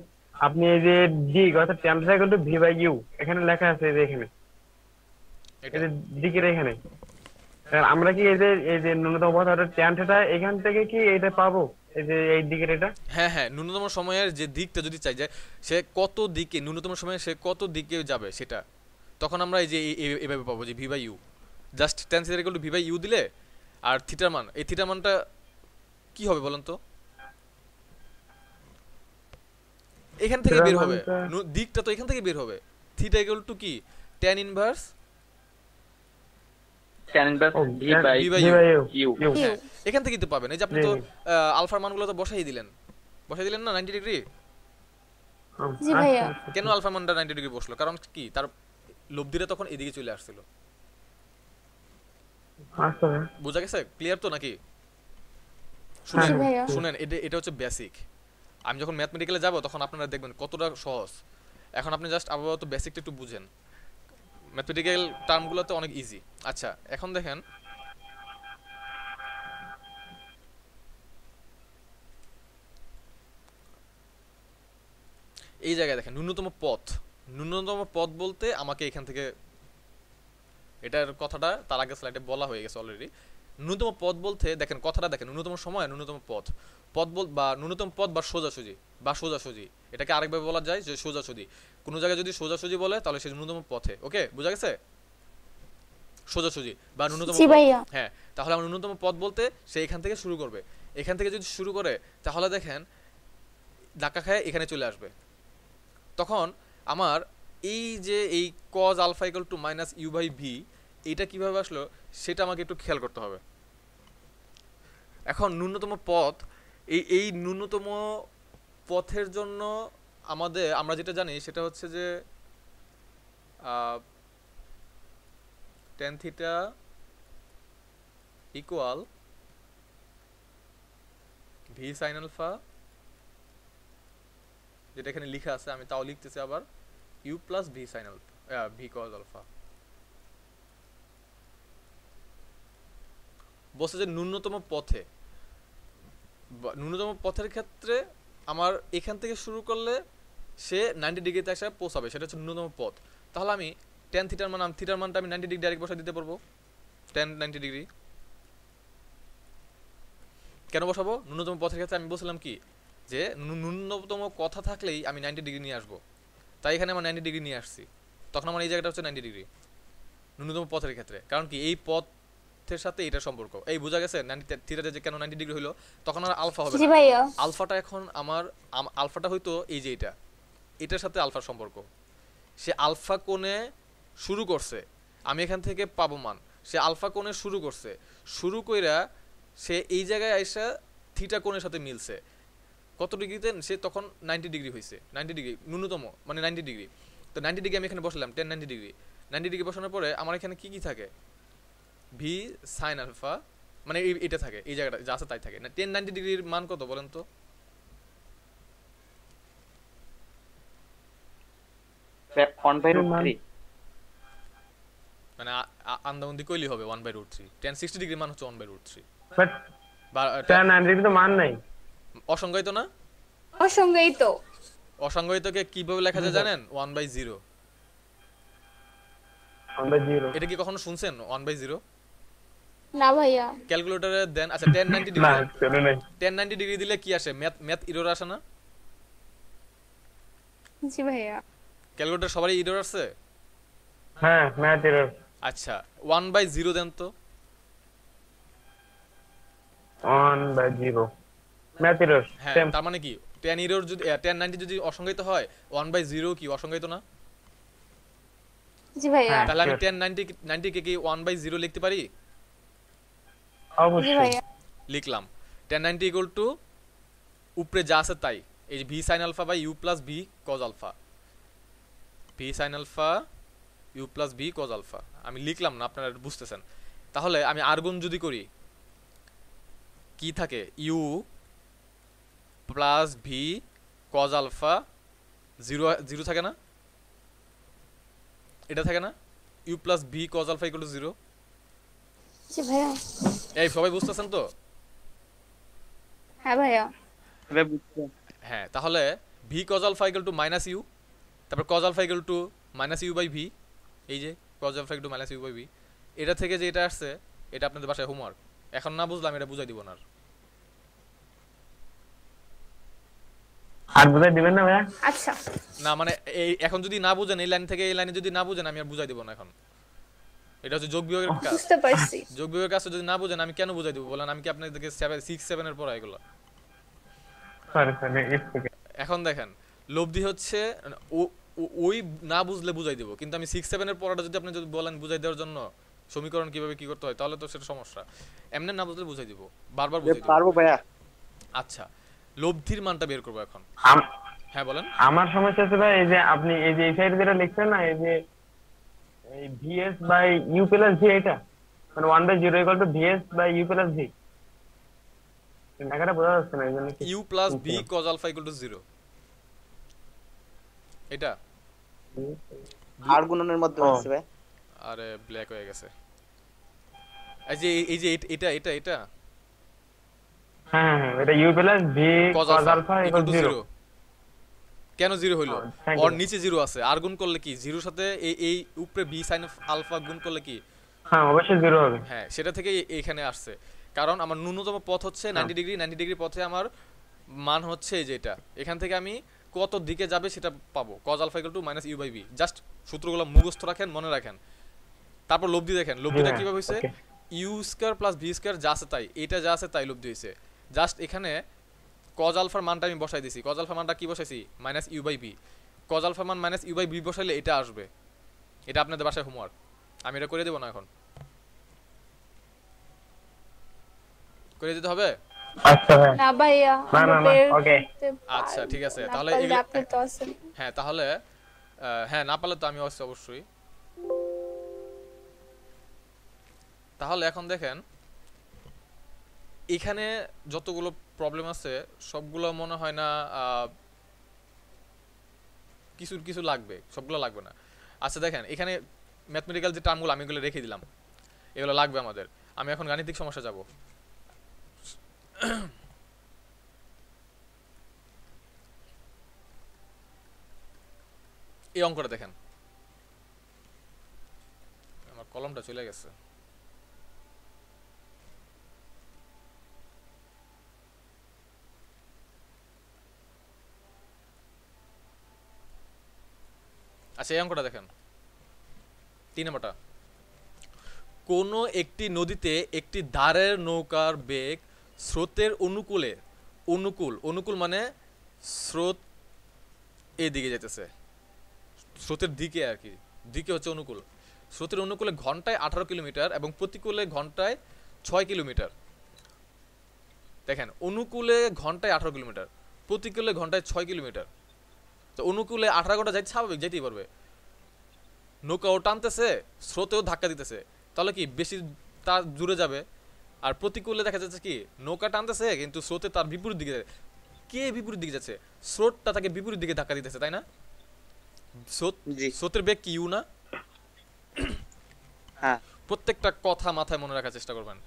আপনি এই যে ডি অর্থাৎ টেম্পারেচার কিন্তু ভি বাই ইউ এখানে লেখা আছে এই যে এখানে এটা দিকের এখানে আমরা কি এই যে এই যে ন্যূনতম অবস্থা অর্থাৎ টেন এখান থেকে কি এটা পাবো এই হ্যাঁ হ্যাঁ ন্যূনতম সময়ের যে দিকটা যদি চাই যায় সে কত দিকে ন্যূনতম সময়ে সে কত দিকে যাবে সেটা তখন আমরা এই যে এভাবে পাবো যে V by U just V by U দিলে আর থিটার মান এই থিটার মানটা কি হবে বলেন তো এখান থেকে বের হবে দিকটা তো এখান থেকে বের হবে থিটা ইকুয়াল টু কি টেন ইনভার্স এখান থেকে কিন্তু পাবেন এই যে আপনি তো আলফার মানগুলো তো বসাই দিলেন বসাই দিলেন না 90 ডিগ্রি জি ভাইয়া আচ্ছা, আচ্ছা। কেন আলফা মানটা 90 ডিগ্রি বসলো কারণ কি তার তখন এদিকে চলে আসছিল আচ্ছা, গেছে ক্লিয়ার তো নাকি শুনেন হ্যাঁ, হ্যাঁ। শুনেন এটা এটা হচ্ছে বেসিক আমি যখন ম্যাথমেটিক্যালে যাব তখন আপনারা দেখবেন কতটা সহজ এখন আপনি জাস্ট আপাতত বেসিকটা একটু বুঝেন ম্যাথমেটিক্যাল টার্মগুলো তো অনেক ইজি আচ্ছা এখন দেখেন এই জায়গায় দেখেন ন্যূনতম পথ ন্যূনতম পথ বলতে আমাকে এখান থেকে এটার কথাটা তার আগে স্লাইডে বলা হয়ে গেছে অলরেডি ন্যূনতম পথ বলতে দেখেন কথাটা দেখেন ন্যূনতম সময় ন্যূনতম পথ পথ বল বা ন্যূনতম পথ বা সোজাসুজি বা সোজাসুজি এটাকে আরেকভাবে বলা যায় যে সোজাসুজি কোনো জায়গায় যদি সোজাসুজি বলে তাহলে সে ন্যূনতম পথে ওকে বোঝা গেছে সোজাসুজি বা ন্যূনতম হ্যাঁ তাহলে আমার ন্যূনতম পথ বলতে সে এখান থেকে শুরু করবে এখান থেকে যদি শুরু করে তাহলে দেখেন ধাক্কা খায় এখানে চলে আসবে তখন আমার এই যে এই cos alpha equal to minus U by V এটা কীভাবে আসলো সেটা আমাকে একটু খেয়াল করতে হবে এখন ন্যূনতম পথ এই এই ন্যূনতম পথের জন্য আমাদের আমরা যেটা জানি সেটা হচ্ছে যে tan theta equal V sine alpha যেটা এখানে লিখা আছে আমি তাও লিখতেছি আবার U plus V sine alpha V cos alpha বসে যে ন্যূনতম পথে ন্যূনতম পথের ক্ষেত্রে আমার এখান থেকে শুরু করলে সে নাইনটি ডিগ্রিতে এসে পৌঁছাবে সেটা হচ্ছে ন্যূনতম পথ তাহলে আমি টেন থিটার মান থিটার মানটা আমি নাইনটি ডিগ্রি ডাইরেক্ট বসা দিতে পারবো টেন নাইনটি ডিগ্রি কেন বসাবো ন্যূনতম পথের ক্ষেত্রে আমি বলছিলাম কি যে ন্যূনতম কথা থাকলেই আমি নাইনটি ডিগ্রি নিয়ে আসবো তাই এখানে আমার নাইনটি ডিগ্রি নিয়ে আসছি তখন আমার এই জায়গাটা হচ্ছে নাইনটি ডিগ্রি ন্যূনতম পথের ক্ষেত্রে কারণ কি এই পথ সাথে এটা সম্পর্ক এই বোঝা গেছে থিটাতে যে কেন নাইনটি ডিগ্রি হইলো তখন আর আলফা হবে আলফাটা এখন আমার আলফাটা হইতো এই যে এটা এটার সাথে আলফার সম্পর্ক সে আলফা কোণে শুরু করছে আমি এখান থেকে পাবো মান সে আলফা কোণে শুরু করছে শুরু কইরা সে এই জায়গায় আইসা থিটা কোণের সাথে মিলছে কত ডিগ্রিতে সে তখন নাইনটি ডিগ্রি হয়েছে নাইনটি ডিগ্রি ন্যূনতম মানে নাইনটি ডিগ্রি তো নাইনটি ডিগ্রি আমি এখানে বসলাম tan ninety degree ninety degree বসানোর পরে আমার এখানে কী কী থাকে ভি সাইন আলফা মানে এটা থাকে এই জায়গাটা যা আছে তাই থাকে না টেন নাইনটি ডিগ্রির মান কত বলেন তো 1 বাই রুট মানে আন্দামন্দি কইলি হবে 1 √3 রুট 3 1060 ডিগ্রি মান হচ্ছে 1 √3 বাট tan 90 তো মান নাই অসংজ্ঞায়িত না অসংজ্ঞায়িত অসংজ্ঞায়িতকে কিভাবে লেখা যায় জানেন 1 0 1 0 এটা কি কখনো শুনছেন 1 0 না ভাইয়া ক্যালকুলেটরে দেন আচ্ছা 1090 ডিগ্রি না শুনে নাই 1090 ডিগ্রি দিলে কি আসে ম্যাথ ম্যাথ এরর আসে না জি ভাইয়া ক্যালকুলেটর সবারই এরর আছে হ্যাঁ ম্যাথ এরর আচ্ছা 1 বাই 0 দেন তো 1 বাই 0 ম্যাথ এরর হ্যাঁ তার মানে কি 10 এরর যদি 10 eh, 90 যদি অসংজ্ঞায়িত হয় 1 বাই 0 কি অসংজ্ঞায়িত না জি ভাই হ্যাঁ তাহলে আমি 10 90 90 কে কি 1 বাই 0 লিখতে পারি অবশ্যই লিখলাম 10 90 ইকুয়াল টু উপরে যা আছে তাই এই V sine alpha by U plus V cos alpha V sine alpha U plus V cos alpha আমি লিখলাম না আপনারা বুঝতেছেন তাহলে আমি আর গুণ যদি করি কি থাকে U plus V cos alpha zero zero থাকে না এটা থাকে না U plus V cos alpha equal to zero এই সবাই বুঝতেছেন তো হ্যাঁ ভাইয়া হ্যাঁ, হ্যাঁ তাহলে V cos alpha equal to minus U তারপর cos alpha equal to minus U by V এই যে cos alpha equal to minus U by V এটা থেকে যে এটা আসছে এটা আপনাদের বাসায় হোমওয়ার্ক এখন না বুঝলাম এটা বুঝাই দিব না আর বুঝাই দিবেন না ভাইয়া আচ্ছা না মানে এই এখন যদি না বুঝেন এই লাইন থেকে এই লাইনে যদি না বুঝেন আমি আর বুঝাই দিব না এখন এটা হচ্ছে যোগ বিয়োগের কাজ বুঝতে পারছি যোগ বিয়োগের কাজ যদি না বুঝেন আমি কেন বুঝাই দিব বলেন আমি কি আপনাদেরকে 6 7 এর পড়া এগুলো এখন দেখেন লব্ধি হচ্ছে মানে ওই না বুঝলে বুঝাই দেবো কিন্তু আমি সিক্স সেভেনের পড়াটা যদি আপনি যদি বলেন বুঝাই দেওয়ার জন্য সমীকরণ কিভাবে কি করতে হয় তাহলে তো সেটা সমস্যা এমনি না বুঝলে বুঝাই দিব বারবার বুঝাই পারবো ভাইয়া আচ্ছা লব্ধির মানটা বের করবো এখন হ্যাঁ বলেন আমার সমস্যা আছে ভাই এই যে আপনি এই যে এই সাইডে যেটা লিখছেন না এই যে এই V S by U plus V এটা মানে 1 by 0 equal to V S by U plus g লেখাটা বোঝা যাচ্ছে না এই জন্য u plus b cos two 0 এটা আর গুণনের মাধ্যমে আছে ভাই আরে ব্ল্যাক হয়ে গেছে এই যে এই যে এটা এটা এটা হ্যাঁ, হ্যাঁ এটা U plus V cos alpha equal to 0 কেন জিরো হলো ওর নিচে জিরো আছে আর গুণ করলে কি জিরোর সাথে এই এই উপরে ভি সাইন আলফা গুণ করলে কি হ্যাঁ অবশ্যই জিরো হবে হ্যাঁ সেটা থেকে এখানে আসছে কারণ আমার ন্যূনতম পথ হচ্ছে 90 ডিগ্রি 90 ডিগ্রি পথে আমার মান হচ্ছে এই যে এটা এখান থেকে আমি কত দিকে যাবে সেটা পাবো cos alpha equal to minus U by B just সূত্রগুলো মুখস্থ রাখেন মনে রাখেন তারপর লব্ধি দেখেন লব্ধিটা হ্যাঁ, কিভাবে হয়েছে U square plus V square যা আছে তাই এটা যা আছে তাই লব্ধি হয়েছে জাস্ট এখানে কজ আলফার মানটা আমি বসাই দিছি কজ আলফার মানটা কি বসাইছি minus U by B cos আলফার মান মাইনাস ইউ বাই বি বসাইলে এটা আসবে এটা আপনাদের বাসায় হোমওয়ার্ক আমি এটা করে দেবো না এখন করে দিতে হবে আচ্ছা, আচ্ছা ঠিক আছে তাহলে হ্যাঁ তাহলে হ্যাঁ না তো আমি অবশ্যই তাহলে এখন দেখেন এখানে যতগুলো প্রবলেম আছে সবগুলো মনে হয় না কিছুর কিছু লাগবে সবগুলো লাগবে না আচ্ছা দেখেন এখানে ম্যাথমেটিক্যাল যে টার্মগুলো আমি এগুলো রেখে দিলাম এগুলো লাগবে আমাদের আমি এখন গাণিতিক সমস্যা যাবো এই অঙ্কটা দেখেন আমার কলমটা চলে গেছে আচ্ছা এই অঙ্কটা দেখেন তিন নম্বরটা কোনো একটি নদীতে একটি দ্বারের নৌকার বেগ স্রোতের অনুকূলে অনুকূল অনুকূল মানে স্রোত এদিকে যেতেছে স্রোতের দিকে আর কি দিকে হচ্ছে অনুকূল স্রোতের অনুকূলে ঘন্টায় আঠারো কিলোমিটার এবং প্রতিকূলে ঘন্টায় ছয় কিলোমিটার দেখেন অনুকূলে ঘন্টায় আঠারো কিলোমিটার প্রতিকূলে ঘন্টায় ছয় কিলোমিটার তো অনুকূলে আঠারো ঘন্টা যাইতে স্বাভাবিক যেতেই পারবে নৌকাও টানতেছে স্রোতেও ধাক্কা দিতেছে তাহলে কি বেশি তার দূরে যাবে আর প্রতিকূলে দেখা যাচ্ছে কি নৌকা টানতেছে কিন্তু স্রোতে তার বিপরীত দিকে কে বিপরীত দিকে যাচ্ছে স্রোতটা তাকে বিপরীত দিকে ধাক্কা দিতেছে তাই না স্রোতের বেগ কি ইউ না হ্যাঁ। প্রত্যেকটা কথা মাথায় মনে রাখার চেষ্টা করবেন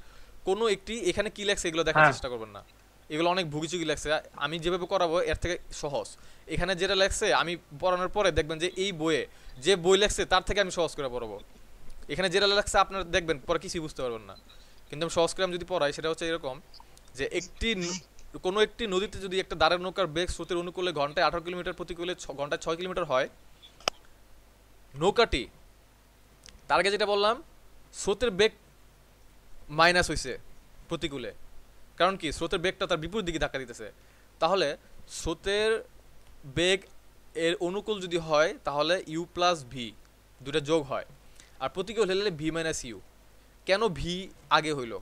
কোনো একটি এখানে কি লেখছে এগুলো দেখার হ্যাঁ। চেষ্টা করবেন না এগুলো অনেক ভুগিচুগি লাগছে আমি যেভাবে করাবো এর থেকে সহজ এখানে যেটা লাগছে আমি পড়ানোর পরে দেখবেন যে এই বইয়ে যে বই লাগছে তার থেকে আমি সহজ করে পড়াবো এখানে যেটা লাগছে আপনার দেখবেন পরে কিছুই বুঝতে পারবেন না কিন্তু আমি সহজ করে আমি যদি পড়াই সেটা হচ্ছে এরকম যে একটি কোনো একটি নদীতে যদি একটা দাঁড়ের নৌকার বেগ স্রোতের অনুকূলে ঘন্টায় আঠারো কিলোমিটার প্রতিকূলে ঘন্টায় ছয় কিলোমিটার হয় নৌকাটি তার আগে যেটা বললাম স্রোতের বেগ মাইনাস হয়েছে প্রতিকূলে কারণ কি স্রোতের বেগটা তার বিপরীত দিকে ধাক্কা দিতেছে তাহলে স্রোতের বেগ এর অনুকূল যদি হয় তাহলে ইউ প্লাস ভি দুটা যোগ হয় আর প্রতিকূল হলে ভি মাইনাস ইউ কেন ভি আগে হইল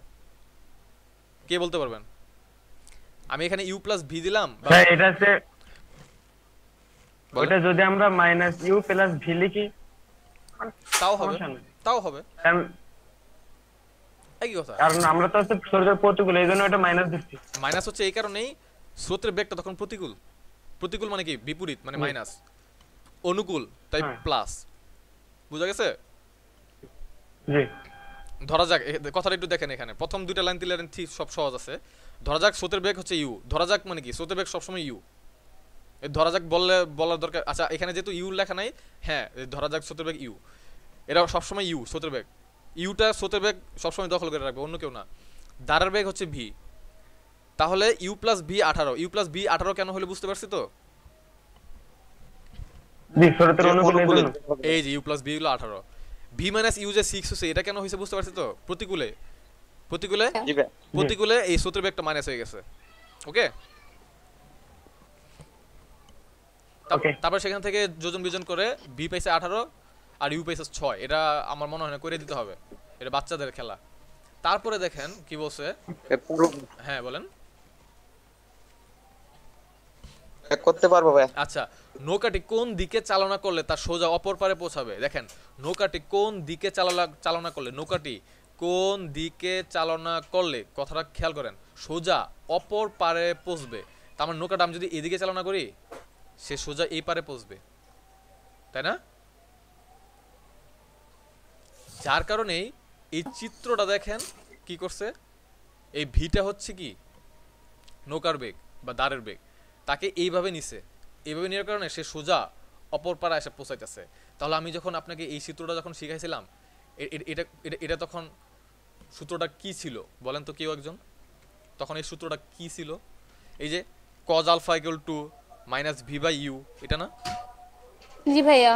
কে বলতে পারবেন আমি এখানে ইউ প্লাস ভি দিলাম হ্যাঁ, এটা ওটা যদি আমরা মাইনাস ইউ প্লাস ভি লিখি তাও হবে তাও হবে একই কথা কারণ আমরা তো হচ্ছে সূর্যের প্রতিকূল এই জন্য এটা মাইনাস দিচ্ছি মাইনাস হচ্ছে এই কারণেই স্রোতের বেগটা তখন প্রতিকূল প্রতিকূল মানে কি বিপরীত মানে মাইনাস অনুকূল তাই প্লাস হ্যাঁ। বুঝা গেছে জি ধরা যাক কথাটা একটু দেখেন এখানে প্রথম দুইটা লাইন দিলেন লাইন ঠিক সব সহজ আছে ধরা যাক স্রোতের বেগ হচ্ছে ইউ ধরা যাক মানে কি স্রোতের বেগ সবসময় ইউ ধরা যাক বললে বলার দরকার আচ্ছা এখানে যেহেতু ইউ লেখা নাই হ্যাঁ ধরা যাক স্রোতের বেগ ইউ এটা সবসময় ইউ স্রোতের বেগ ইউটা স্রোতের বেগ সবসময় দখল করে রাখবে অন্য কেউ না দ্বারের বেগ হচ্ছে ভি তাহলে ইউ প্লাস ভি আঠারো ইউ প্লাস ভি আঠারো কেন হলে বুঝতে পারছি তো এই যে ইউ প্লাস ভি হলো আঠারো ভি মাইনাস ইউ যে সিক্স হচ্ছে এটা কেন হয়েছে বুঝতে পারছি তো প্রতিকূলে প্রতিকূলে প্রতিকূলে এই সূত্রের একটা মাইনাস হয়ে গেছে ওকে তারপর সেখান থেকে যোজন বিজন করে বি পাইছে আঠারো আর ইউ পাইছে ছয় এটা আমার মনে হয় না করে দিতে হবে এটা বাচ্চাদের খেলা তারপরে দেখেন কি বলছে হ্যাঁ বলেন করতে পারবো ভাই আচ্ছা নৌকাটি কোন দিকে চালনা করলে তা সোজা অপর পারে পৌঁছাবে দেখেন নৌকাটি কোন দিকে চালনা চালনা করলে নৌকাটি কোন দিকে চালনা করলে কথাটা খেয়াল করেন সোজা অপর পারে পৌঁছবে তা আমার মানে নৌকাটা আমি যদি এদিকে চালনা করি সে সোজা এই পারে পৌঁছবে তাই না যার কারণেই এই চিত্রটা দেখেন কি করছে এই ভিটা হচ্ছে কি নৌকার বেগ বা দ্বারের বেগ তাকে এইভাবে নিছে এইভাবে নেওয়ার কারণে সে সোজা অপর পাড়া এসে পৌঁছাইতেছে তাহলে আমি যখন আপনাকে এই সূত্রটা যখন শিখাইছিলাম এটা এটা তখন সূত্রটা কি ছিল বলেন তো কেউ একজন তখন এই সূত্রটা কি ছিল এই যে cos alpha equal to minus V by U এটা না জি ভাইয়া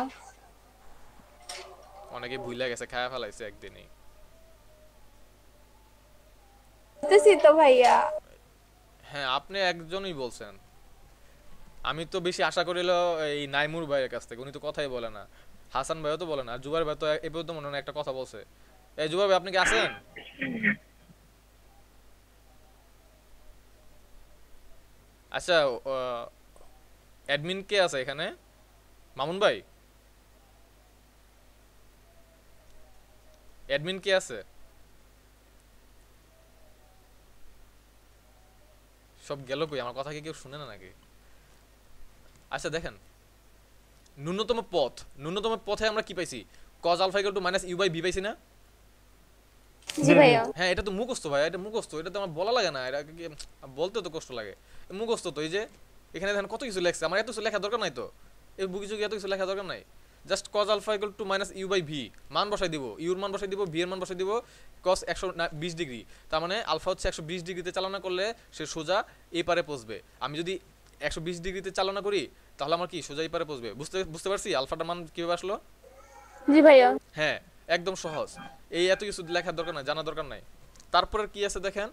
অনেকে ভুলে গেছে খায়া ফেলাইছে একদিনই বুঝতেছি তো ভাইয়া হ্যাঁ আপনি একজনই বলছেন আমি তো বেশি আশা করিল এই নাইমুর ভাইয়ের কাছ থেকে উনি তো কথাই বলে না হাসান ভাইও তো বলে না জুবার ভাই তো এ পর্যন্ত মনে একটা কথা বলছে এই জুবার ভাই আপনি কি আছেন আচ্ছা অ্যাডমিন কে আছে এখানে মামুন ভাই অ্যাডমিন কে আছে সব গেল কই আমার কথা কি কেউ শুনে না নাকি আচ্ছা দেখেন ন্যূনতম পথ ন্যূনতম পথে আমরা কি পাইছি cos alpha equal to minus U by B পাইছি না জি ভাইয়া হ্যাঁ এটা তো মুখস্থ ভাই এটা মুখস্থ এটা তো আমার বলা লাগে না এটা কি বলতে তো কষ্ট লাগে মুখস্থ তো এই যে এখানে দেখেন কত কিছু লেখছে আমার এত কিছু লেখা দরকার নাই তো এই বুকি বুকিচুকি এত কিছু লেখা দরকার নাই just cos alpha equal to minus U by V মান বসাই দিব ইউর মান বসাই দিব ভি এর মান বসাই দিব কস একশো বিশ ডিগ্রি তার মানে আলফা হচ্ছে একশো বিশ ডিগ্রিতে চালনা করলে সে সোজা পারে পৌঁছবে আমি যদি একশো বিশ ডিগ্রিতে চালনা করি তাহলে আমার কি সোজাই পারে পৌঁছবে বুঝতে বুঝতে পারছি আলফাটার মান কিভাবে আসলো জি ভাইয়া হ্যাঁ একদম সহজ এই এত কিছু লেখার দরকার নাই জানার দরকার নাই তারপরে কি আছে দেখেন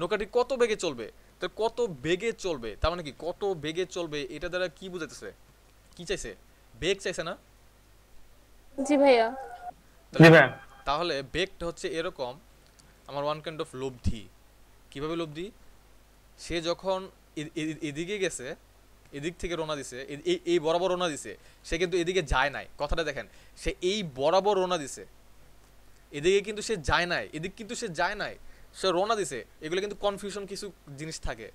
নৌকাটি কত বেগে চলবে তো কত বেগে চলবে তার মানে কি কত বেগে চলবে এটা দ্বারা কি বুঝাইতেছে কি চাইছে বেগ চাইছে না জি ভাইয়া জি ভাইয়া তাহলে বেগটা হচ্ছে এরকম আমার ওয়ান কাইন্ড অফ লব্ধি কিভাবে লব্ধি সে যখন এদিকে গেছে এদিক থেকে রোনা দিছে এই বরাবর রোনা দিছে সে কিন্তু এদিকে যায় নাই কথাটা দেখেন সে এই বরাবর রোনা দিছে এদিকে কিন্তু সে যায় নাই এদিক কিন্তু সে যায় নাই সে রোনা দিছে এগুলো কিন্তু কনফিউশন কিছু জিনিস থাকে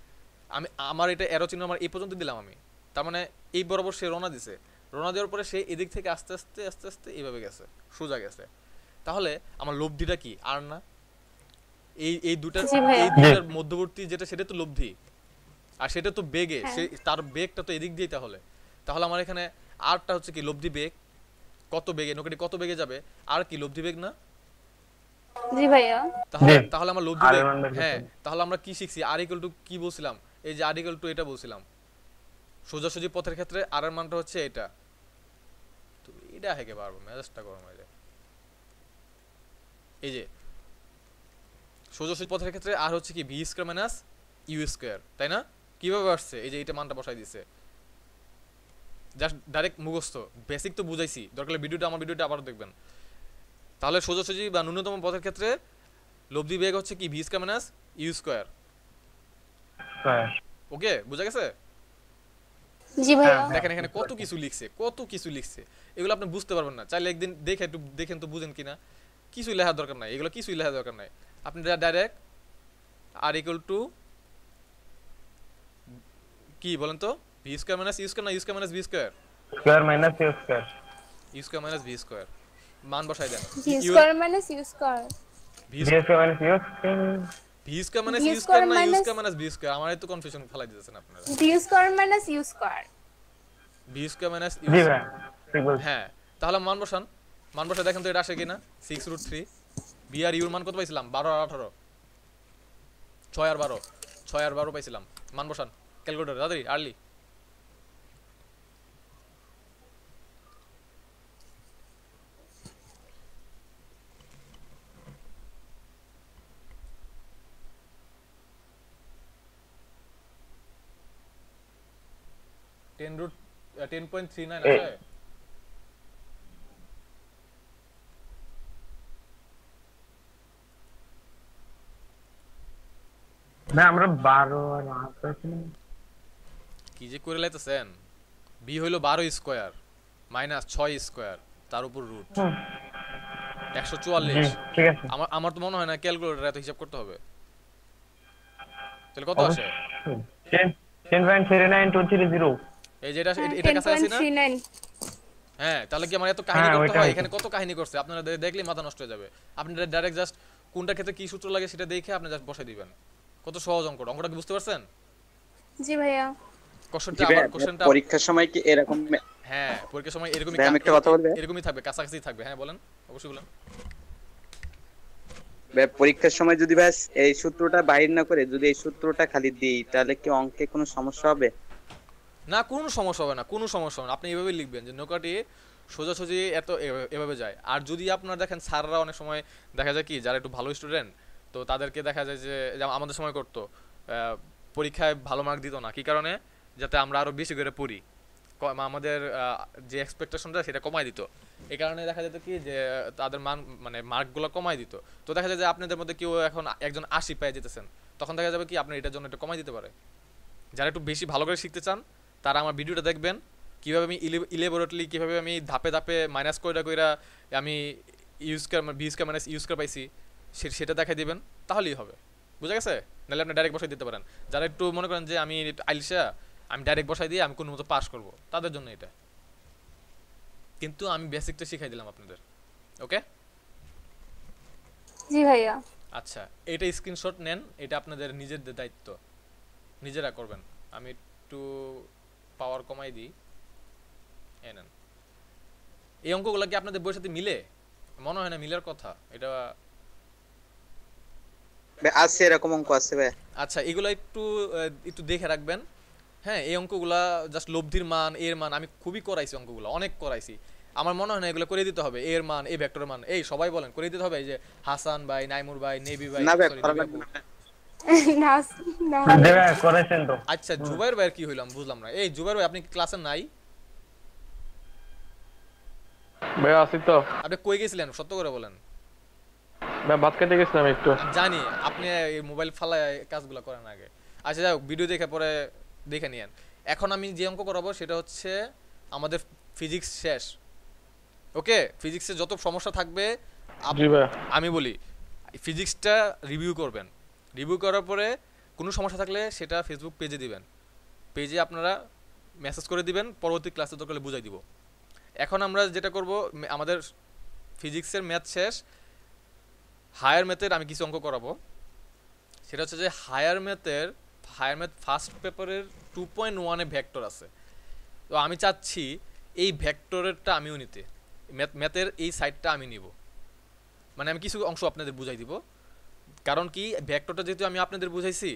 আমি আমার এটা এরো চিহ্ন আমার এই পর্যন্ত দিলাম আমি তার মানে এই বরাবর সে রোনা দিছে রোনা দেওয়ার পরে সে এদিক থেকে আস্তে আস্তে আস্তে আস্তে এইভাবে গেছে সোজা গেছে তাহলে আমার লব্ধিটা কি আর না এই এই দুটার এই দুটার মধ্যবর্তী যেটা সেটা তো লব্ধি আর সেটা তো বেগে হ্যাঁ। সে তার বেগটা তো এদিক দিয়ে তাহলে তাহলে আমার এখানে আরটা হচ্ছে কি লব্ধি বেগ কত বেগে নৌকাটি কত বেগে যাবে আর কি লব্ধি বেগ না জি ভাইয়া তাহলে আমার লব্ধি বেগ হ্যাঁ তাহলে আমরা কি শিখছি আর ইকুয়াল টু কি বলছিলাম এই যে আর ইকুয়াল টু এটা বলছিলাম সোজাসুজি পথের ক্ষেত্রে আর এর মানটা হচ্ছে এটা তো এটা হেকে পারবো মেজাজটা গরম হয়ে যায় এই যে সোজাসুজি পথের ক্ষেত্রে আর হচ্ছে কি V square minus U square তাই না কিভাবে আসছে এই যে এইটা মানটা বসাই দিছে জাস্ট ডাইরেক্ট মুখস্থ বেসিক তো বুঝাইছি দরকার ভিডিওটা আমার ভিডিওটা আবারও দেখবেন তাহলে সোজাসুজি বা ন্যূনতম পথের ক্ষেত্রে লব্ধি বেগ হচ্ছে কি ভিস square minus U square okay বুঝা গেছে জি ভাই হ্যাঁ, হ্যাঁ। দেখেন এখানে কত কিছু লিখছে কত কিছু লিখছে এগুলো আপনি বুঝতে পারবেন না চাইলে একদিন দেখে একটু দেখেন তো বুঝেন কিনা কিছুই লেখার দরকার নাই এগুলো কিছুই লেখার দরকার নাই আপনি ডাইরেক্ট আর ইকুয়াল টু কি বলেন তো V square minus U square না U square minus V square square minus U square U square minus V square মান বসাই দেন V square minus U square V square minus U square V square minus square না square minus V square আমারে তো confusion দিতেছেন আপনারা V square minus square V square minus square হ্যাঁ তাহলে মান বসান মান দেখেন তো এটা আসে কিনা 6 রুট বি আর মান কত পাইছিলাম আর আর আর পাইছিলাম মান বসান ক্যালকুলেটর তাড়াতাড়ি early ten root ten point three nine है मैं हमरा बारो और वहाँ पे কি যে করে লাইতেছেন বি হইল বারো স্কোয়ার মাইনাস ছয় স্কোয়ার তার উপর রুট একশো চুয়াল্লিশ আমার তো মনে হয় না ক্যালকুলেটার এত হিসাব করতে হবে তাহলে কত এই যেটা হ্যাঁ, এটা কাছে আছে না হ্যাঁ তাহলে কি আমার এত কাহিনী হ্যাঁ, করতে হয় এখানে কত কাহিনী করছে আপনারা দেখলে মাথা নষ্ট হয়ে যাবে আপনারা ডাইরেক্ট জাস্ট কোনটা ক্ষেত্রে কি সূত্র লাগে সেটা দেখে আপনি জাস্ট বসাই দিবেন কত সহজ অঙ্কটা অঙ্কটা কি বুঝতে পারছেন জি ভাইয়া কোশ্চেনটা আবার কোশ্চেনটা মানে পরীক্ষার সময় কি এরকম হ্যাঁ পরীক্ষার সময় এরকমই একটা কথা বলবে এরকমই থাকবে কাছাকাছি থাকবে হ্যাঁ বলেন অবশ্যই বলেন পরীক্ষার সময় যদি এই সূত্রটা বাহির না করে যদি এই সূত্রটা খালি দিই তাহলে কি অঙ্কে কোনো সমস্যা হবে না কোনো সমস্যা হবে না কোনো সমস্যা হবে না আপনি এভাবে লিখবেন যে নৌকাটি সোজাসুজি এত এভাবে যায় আর যদি আপনার দেখেন স্যাররা অনেক সময় দেখা যায় কি যারা একটু ভালো স্টুডেন্ট তো তাদেরকে দেখা যায় যে আমাদের সময় করতো পরীক্ষায় ভালো মার্ক দিত না কি কারণে যাতে আমরা আরও বেশি করে পড়ি আমাদের যে এক্সপেকটেশনটা সেটা কমায় দিত এই কারণে দেখা যেত কি যে তাদের মান মানে মার্কগুলো কমায় দিত তো দেখা যায় যে আপনাদের মধ্যে কেউ এখন একজন আশি পেয়ে যেতেছেন তখন দেখা যাবে কি আপনি এটার জন্য একটু কমায় দিতে পারে যারা একটু বেশি ভালো করে শিখতে চান তারা আমার ভিডিওটা দেখবেন কীভাবে আমি ইলেবোরেটলি কীভাবে আমি ধাপে ধাপে মাইনাস কইরা কইরা আমি ইউজ করে বিউজ করে মাইনাস ইউজ করে পাইছি সেটা দেখাই দিবেন তাহলেই হবে বুঝা গেছে নাহলে আপনি ডাইরেক্ট বসাই দিতে পারেন যারা একটু মনে করেন যে আমি আইলিশা আমি ডাইরেক্ট বসাই দিয়ে আমি কোনো মতো পাস করব তাদের জন্য এটা কিন্তু আমি বেসিকটা শিখাই দিলাম আপনাদের ওকে জি ভাইয়া আচ্ছা এটা স্ক্রিনশট নেন এটা আপনাদের নিজের দায়িত্ব নিজেরা করবেন আমি একটু পাওয়ার কমাই দিই এনেন এই অঙ্কগুলো কি আপনাদের বইয়ের সাথে মিলে মনে হয় না মিলার কথা এটা আছে এরকম অঙ্ক আছে ভাই আচ্ছা এগুলো একটু একটু দেখে রাখবেন হ্যাঁ এই অঙ্কগুলা জাস্ট লব্ধির মান এর মান আমি খুবই করাইছি অঙ্কগুলো অনেক করাইছি আমার মনে হয় না এগুলো করে দিতে হবে এর মান এই ভেক্টর মান এই সবাই বলেন করে দিতে হবে এই যে হাসান ভাই নাইমুর ভাই নেবি ভাই আচ্ছা জুবাইর ভাই কি হইলাম বুঝলাম না এই জুবাইর ভাই আপনি ক্লাসে নাই ভাই আছি তো আপনি কই গেছিলেন সত্য করে বলেন ভাই ভাত খেতে গেছিলাম একটু জানি আপনি মোবাইল ফালায় কাজগুলো করেন আগে আচ্ছা যাও ভিডিও দেখে পরে দেখে নিয়েন এখন আমি যে অঙ্ক করাবো সেটা হচ্ছে আমাদের ফিজিক্স শেষ ওকে ফিজিক্সে যত সমস্যা থাকবে আমি বলি ফিজিক্সটা রিভিউ করবেন রিভিউ করার পরে কোনো সমস্যা থাকলে সেটা ফেসবুক পেজে দিবেন পেজে আপনারা মেসেজ করে দিবেন পরবর্তী ক্লাসে দরকার হলে বুঝাই দিব এখন আমরা যেটা করব আমাদের ফিজিক্সের ম্যাথ শেষ হায়ার ম্যাথের আমি কিছু অঙ্ক করাবো সেটা হচ্ছে যে হায়ার ম্যাথের হায়ার ম্যাথ ফার্স্ট পেপারের টু পয়েন্ট ওয়ানে ভ্যাক্টর আছে তো আমি চাচ্ছি এই ভ্যাক্টরেরটা আমিও নিতে ম্যাথ ম্যাথের এই সাইডটা আমি নিব মানে আমি কিছু অংশ আপনাদের বুঝাই দিব কারণ কি ভ্যাক্টরটা যেহেতু আমি আপনাদের বুঝাইছি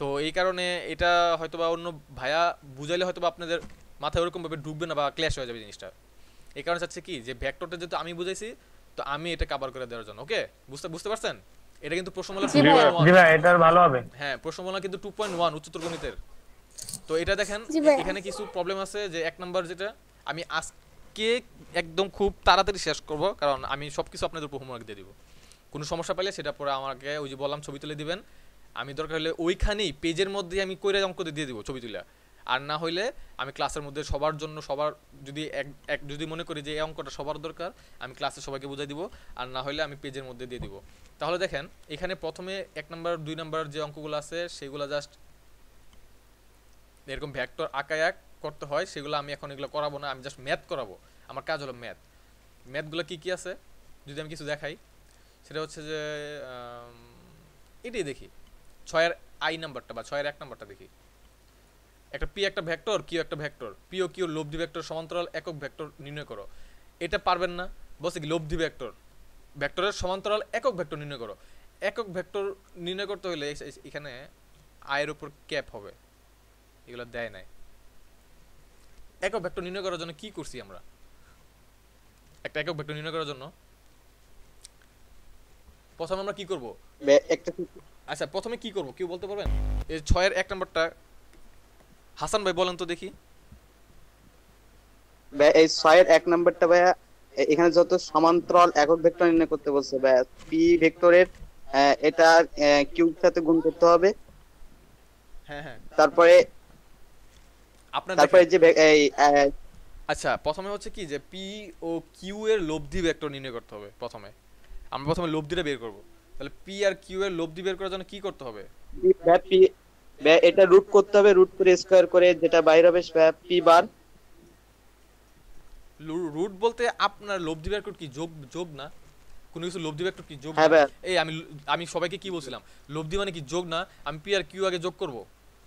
তো এই কারণে এটা হয়তো বা অন্য ভাইয়া বুঝাইলে হয়তো বা আপনাদের মাথায় ওরকমভাবে ডুববে না বা ক্ল্যাশ হয়ে যাবে জিনিসটা এই কারণে চাচ্ছে কি যে ভ্যাক্টরটা যেহেতু আমি বুঝাইছি তো আমি এটা কাবার করে দেওয়ার জন্য ওকে বুঝতে বুঝতে পারছেন এটা কিন্তু প্রশ্নমালা 2.1 জি ভাই এটার ভালো হবে হ্যাঁ প্রশ্নমালা কিন্তু 2.1 উচ্চতর গণিতের তো এটা দেখেন এখানে কিছু প্রবলেম আছে যে এক নাম্বার যেটা আমি আজকে একদম খুব তাড়াতাড়ি শেষ করব কারণ আমি সবকিছু আপনাদের উপর হোমওয়ার্ক দিয়ে দিব কোনো সমস্যা পাইলে সেটা পরে আমাকে ওই যে বললাম ছবি তুলে দিবেন আমি দরকার হলে ওইখানেই পেজের মধ্যে আমি কইরা অঙ্ক দিয়ে দিব ছবি তুলে আর না হইলে আমি ক্লাসের মধ্যে সবার জন্য সবার যদি এক এক যদি মনে করি যে এই অঙ্কটা সবার দরকার আমি ক্লাসে সবাইকে বুঝাই দিব আর না হলে আমি পেজের মধ্যে দিয়ে দিব তাহলে দেখেন এখানে প্রথমে এক নম্বর দুই নম্বর যে অঙ্কগুলো আছে সেগুলো জাস্ট এরকম ভ্যাক্টর এক করতে হয় সেগুলো আমি এখন এগুলো করাবো না আমি জাস্ট ম্যাথ করাবো আমার কাজ হলো ম্যাথ ম্যাথগুলো কী কী আছে যদি আমি কিছু দেখাই সেটা হচ্ছে যে এটাই দেখি ছয়ের আই নাম্বারটা বা ছয়ের এক নাম্বারটা দেখি একটা পি একটা ভেক্টর কিউ একটা ভেক্টর পি ও কিউ লব্ধি ভেক্টর সমান্তরাল একক ভেক্টর নির্ণয় করো এটা পারবেন না বসে কি লব্ধি ভেক্টর ভেক্টরের সমান্তরাল একক ভেক্টর নির্ণয় করো একক ভেক্টর নির্ণয় করতে হলে এখানে আয়ের উপর ক্যাপ হবে এগুলো দেয় নাই একক ভেক্টর নির্ণয় করার জন্য কি করছি আমরা একটা একক ভেক্টর নির্ণয় করার জন্য প্রথমে আমরা কি করব আচ্ছা প্রথমে কি করব কেউ বলতে পারবেন এই ছয়ের এক নম্বরটা হাসান ভাই বলেন তো দেখি এই ছয়ের এক নাম্বারটা ভাই এখানে যত সমান্তরাল একক ভেক্টর নির্ণয় করতে বলছে ভাই পি ভেক্টরের এটা কিউব সাথে গুণ করতে হবে হ্যাঁ, হ্যাঁ। তারপরে আপনার তারপরে যে এই আচ্ছা প্রথমে হচ্ছে কি যে পি ও কিউ এর লব্ধি ভেক্টর নির্ণয় করতে হবে প্রথমে আমরা প্রথমে লব্ধিটা বের করব তাহলে পি আর কিউ এর লব্ধি বের করার জন্য কি করতে হবে এটা রুট করতে হবে রুট করে স্কয়ার করে যেটা বাইরে হবে পি বার রুট বলতে আপনার লব্ধি বের কি যোগ যোগ না কোনো কিছু লব্ধি বের কি যোগ হ্যাঁ, এই আমি আমি সবাইকে কি বলছিলাম লব্ধি মানে কি যোগ না আমি পি আর কিউ আগে যোগ করব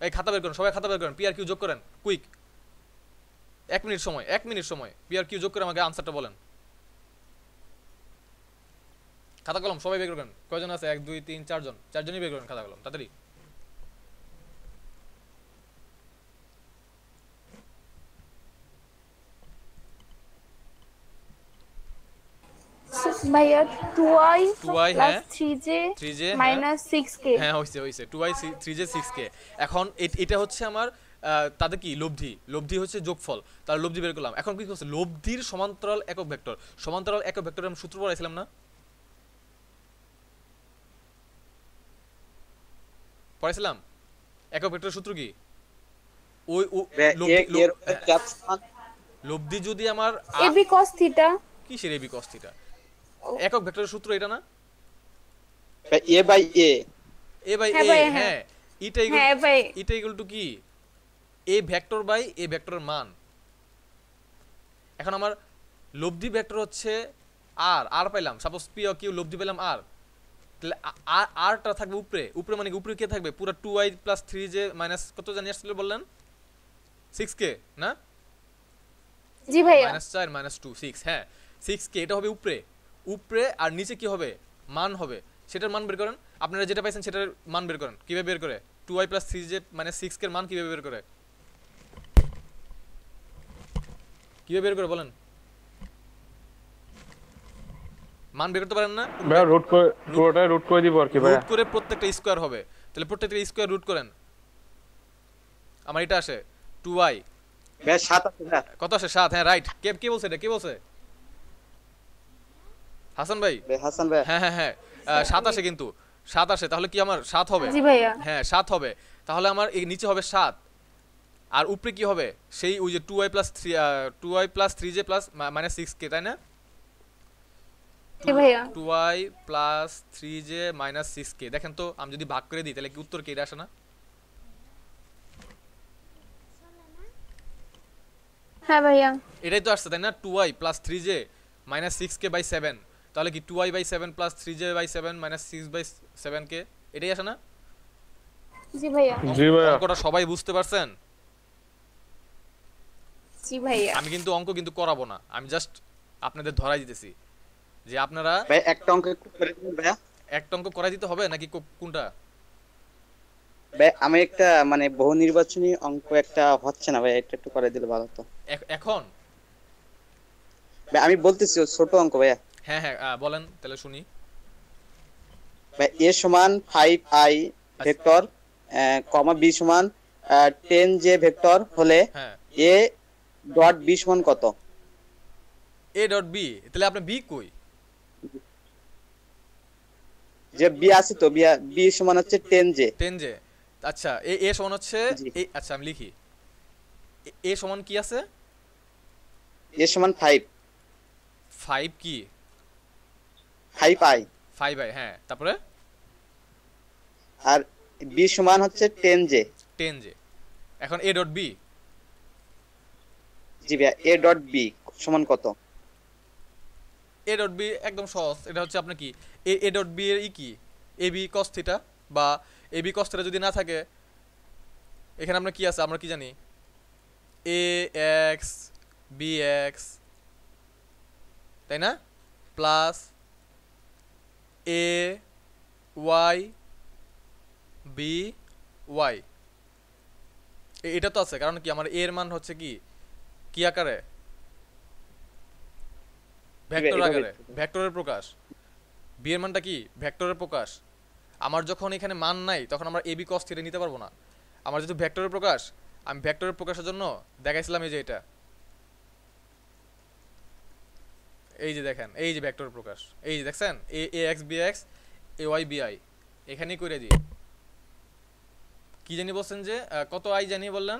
এই খাতা বের করেন সবাই খাতা বের করেন পি আর কিউ যোগ করেন কুইক এক মিনিট সময় এক মিনিট সময় পি আর কিউ যোগ করে আমাকে আনসারটা বলেন খাতা কলম সবাই বের করেন কয়জন আছে এক দুই তিন চারজন চারজনই বের করেন খাতা কলম তাড়াতাড়ি ভাইয়া হ্যাঁ হ্যাঁ, হ্যাঁ এখন এটা হচ্ছে আমার তাদের কি লব্ধি লব্ধি হচ্ছে যোগফল তার লব্ধি বের করলাম এখন কি হচ্ছে লব্ধির সমান্তরাল একক ভেক্টর সমান্তরাল একক আমি সূত্র পড়াইছিলাম না পড়াইছিলাম একক ভেক্টরের সূত্র কি ওই হ্যাঁ। লব্ধি যদি আমার এবি কস থিটা কিসের এবি কস থিটা একক ভেক্টরের সূত্র এটা না এ বাই এ এ বাই হ্যাঁ, এ হ্যাঁ।, হ্যাঁ ইটা ইকুয়াল হ্যাঁ ইটা ইকুয়াল টু কি এ ভেক্টর বাই এ ভেক্টরের মান এখন আমার লব্ধি ভেক্টর হচ্ছে আর আর পাইলাম সাপোজ পি কিউ লব্ধি পেলাম আর তাহলে আর আরটা থাকবে উপরে উপরে মানে উপরে কে থাকবে পুরো টু আই প্লাস থ্রি যে মাইনাস কত জানি আসলে বললেন সিক্স কে না জি ভাই মাইনাস চার মাইনাস টু সিক্স হ্যাঁ সিক্স কে এটা হবে উপরে উপরে আর নিচে কি হবে মান হবে সেটার মান বের করেন আপনারা যেটা পাইছেন সেটার মান বের করেন কীভাবে বের করে two Y plus three J মানে সিক্সকের মান কীভাবে বের করে কীভাবে বের করে বলেন মান বের করতে পারেন না ভাই রুট করে পুরোটা রুট করে দিব আর কি ভাই রুট করে প্রত্যেকটা স্কয়ার হবে তাহলে প্রত্যেকটা স্কয়ার রুট করেন আমার এটা আসে টু ওয়াই ভাই সাত আসে কত আসে সাত হ্যাঁ রাইট কে কে বলছে এটা কে বলছে হাসান ভাই হাসান ভাই হ্যাঁ হ্যাঁ হ্যাঁ সাতাশে কিন্তু সাত আসে তাহলে কি আমার সাত হবে হ্যাঁ সাত হবে তাহলে আমার এই নিচে হবে সাত আর উপরে কি হবে সেই ওই যে two Y plus three two Y plus three J plus minus six K তাই না two Y plus three J minus six K দেখেন তো আমি যদি ভাগ করে দিই তাহলে কি উত্তর কে এটা আসে না হ্যাঁ ভাইয়া এটাই তো আসছে তাই না two Y plus three J minus six K by seven তাহলে কি two I by seven plus three J by seven minus six by seven K এটাই আসে না অঙ্কটা সবাই বুঝতে পারছেন আমি কিন্তু অঙ্ক কিন্তু করাবো না আমি জাস্ট আপনাদের ধরাই দিতেছি যে আপনারা একটা অঙ্ক করে দিবেন ভাইয়া একটা অঙ্ক করাই দিতে হবে নাকি কোনটা আমি একটা মানে বহু নির্বাচনী অঙ্ক একটা হচ্ছে না ভাই এটা একটু করে দিলে ভালো হতো এখন ভাই আমি বলতেছি ছোট অঙ্ক ভাইয়া হ্যাঁ হ্যাঁ বলেন তাহলে শুনি এ সমান ফাইভ আই আচ্ছা। ভেক্টর কমা বি সমান টেন জে ভেক্টর হলে হ্যাঁ। এ ডট বি সমান কত এ ডট বি তাহলে আপনি বি কই যে বি আছে তো বি সমান হচ্ছে টেন জে টেন জে আচ্ছা এ এ সমান হচ্ছে আচ্ছা আমি লিখি এ সমান কি আছে এ সমান ফাইভ ফাইভ কি ফাইভ আই ফাইভ আই হ্যাঁ তারপরে আর বি সমান হচ্ছে টেন জে টেন জে এখন এ ডট বি জি ভাইয়া এ ডট বি সমান কত এ ডট বি একদম সহজ এটা হচ্ছে আপনার কি এ এ ডট বি এর ই কি এ বি কস থিটা বা এ বি কস থিটা যদি না থাকে এখানে আপনার কি আছে আমরা কি জানি এ এক্স বি এক্স তাই না plus A Y B Y এটা তো আছে কারণ কি আমার এর মান হচ্ছে কি কি আকারে ভেক্টর আকারে ভেক্টরের প্রকাশ বি এর মানটা কি ভেক্টরের প্রকাশ আমার যখন এখানে মান নাই তখন আমরা এবি কস থিটা নিতে পারবো না আমার যেহেতু ভেক্টরের প্রকাশ আমি ভেক্টরের প্রকাশের জন্য দেখাইছিলাম এই যে এটা এই যে দেখেন এই যে ভেক্টর প্রকাশ এই যে দেখছেন A A X B X A Y B I এখানেই করে দিই কি জানি বলছেন যে কত আই জানি বললেন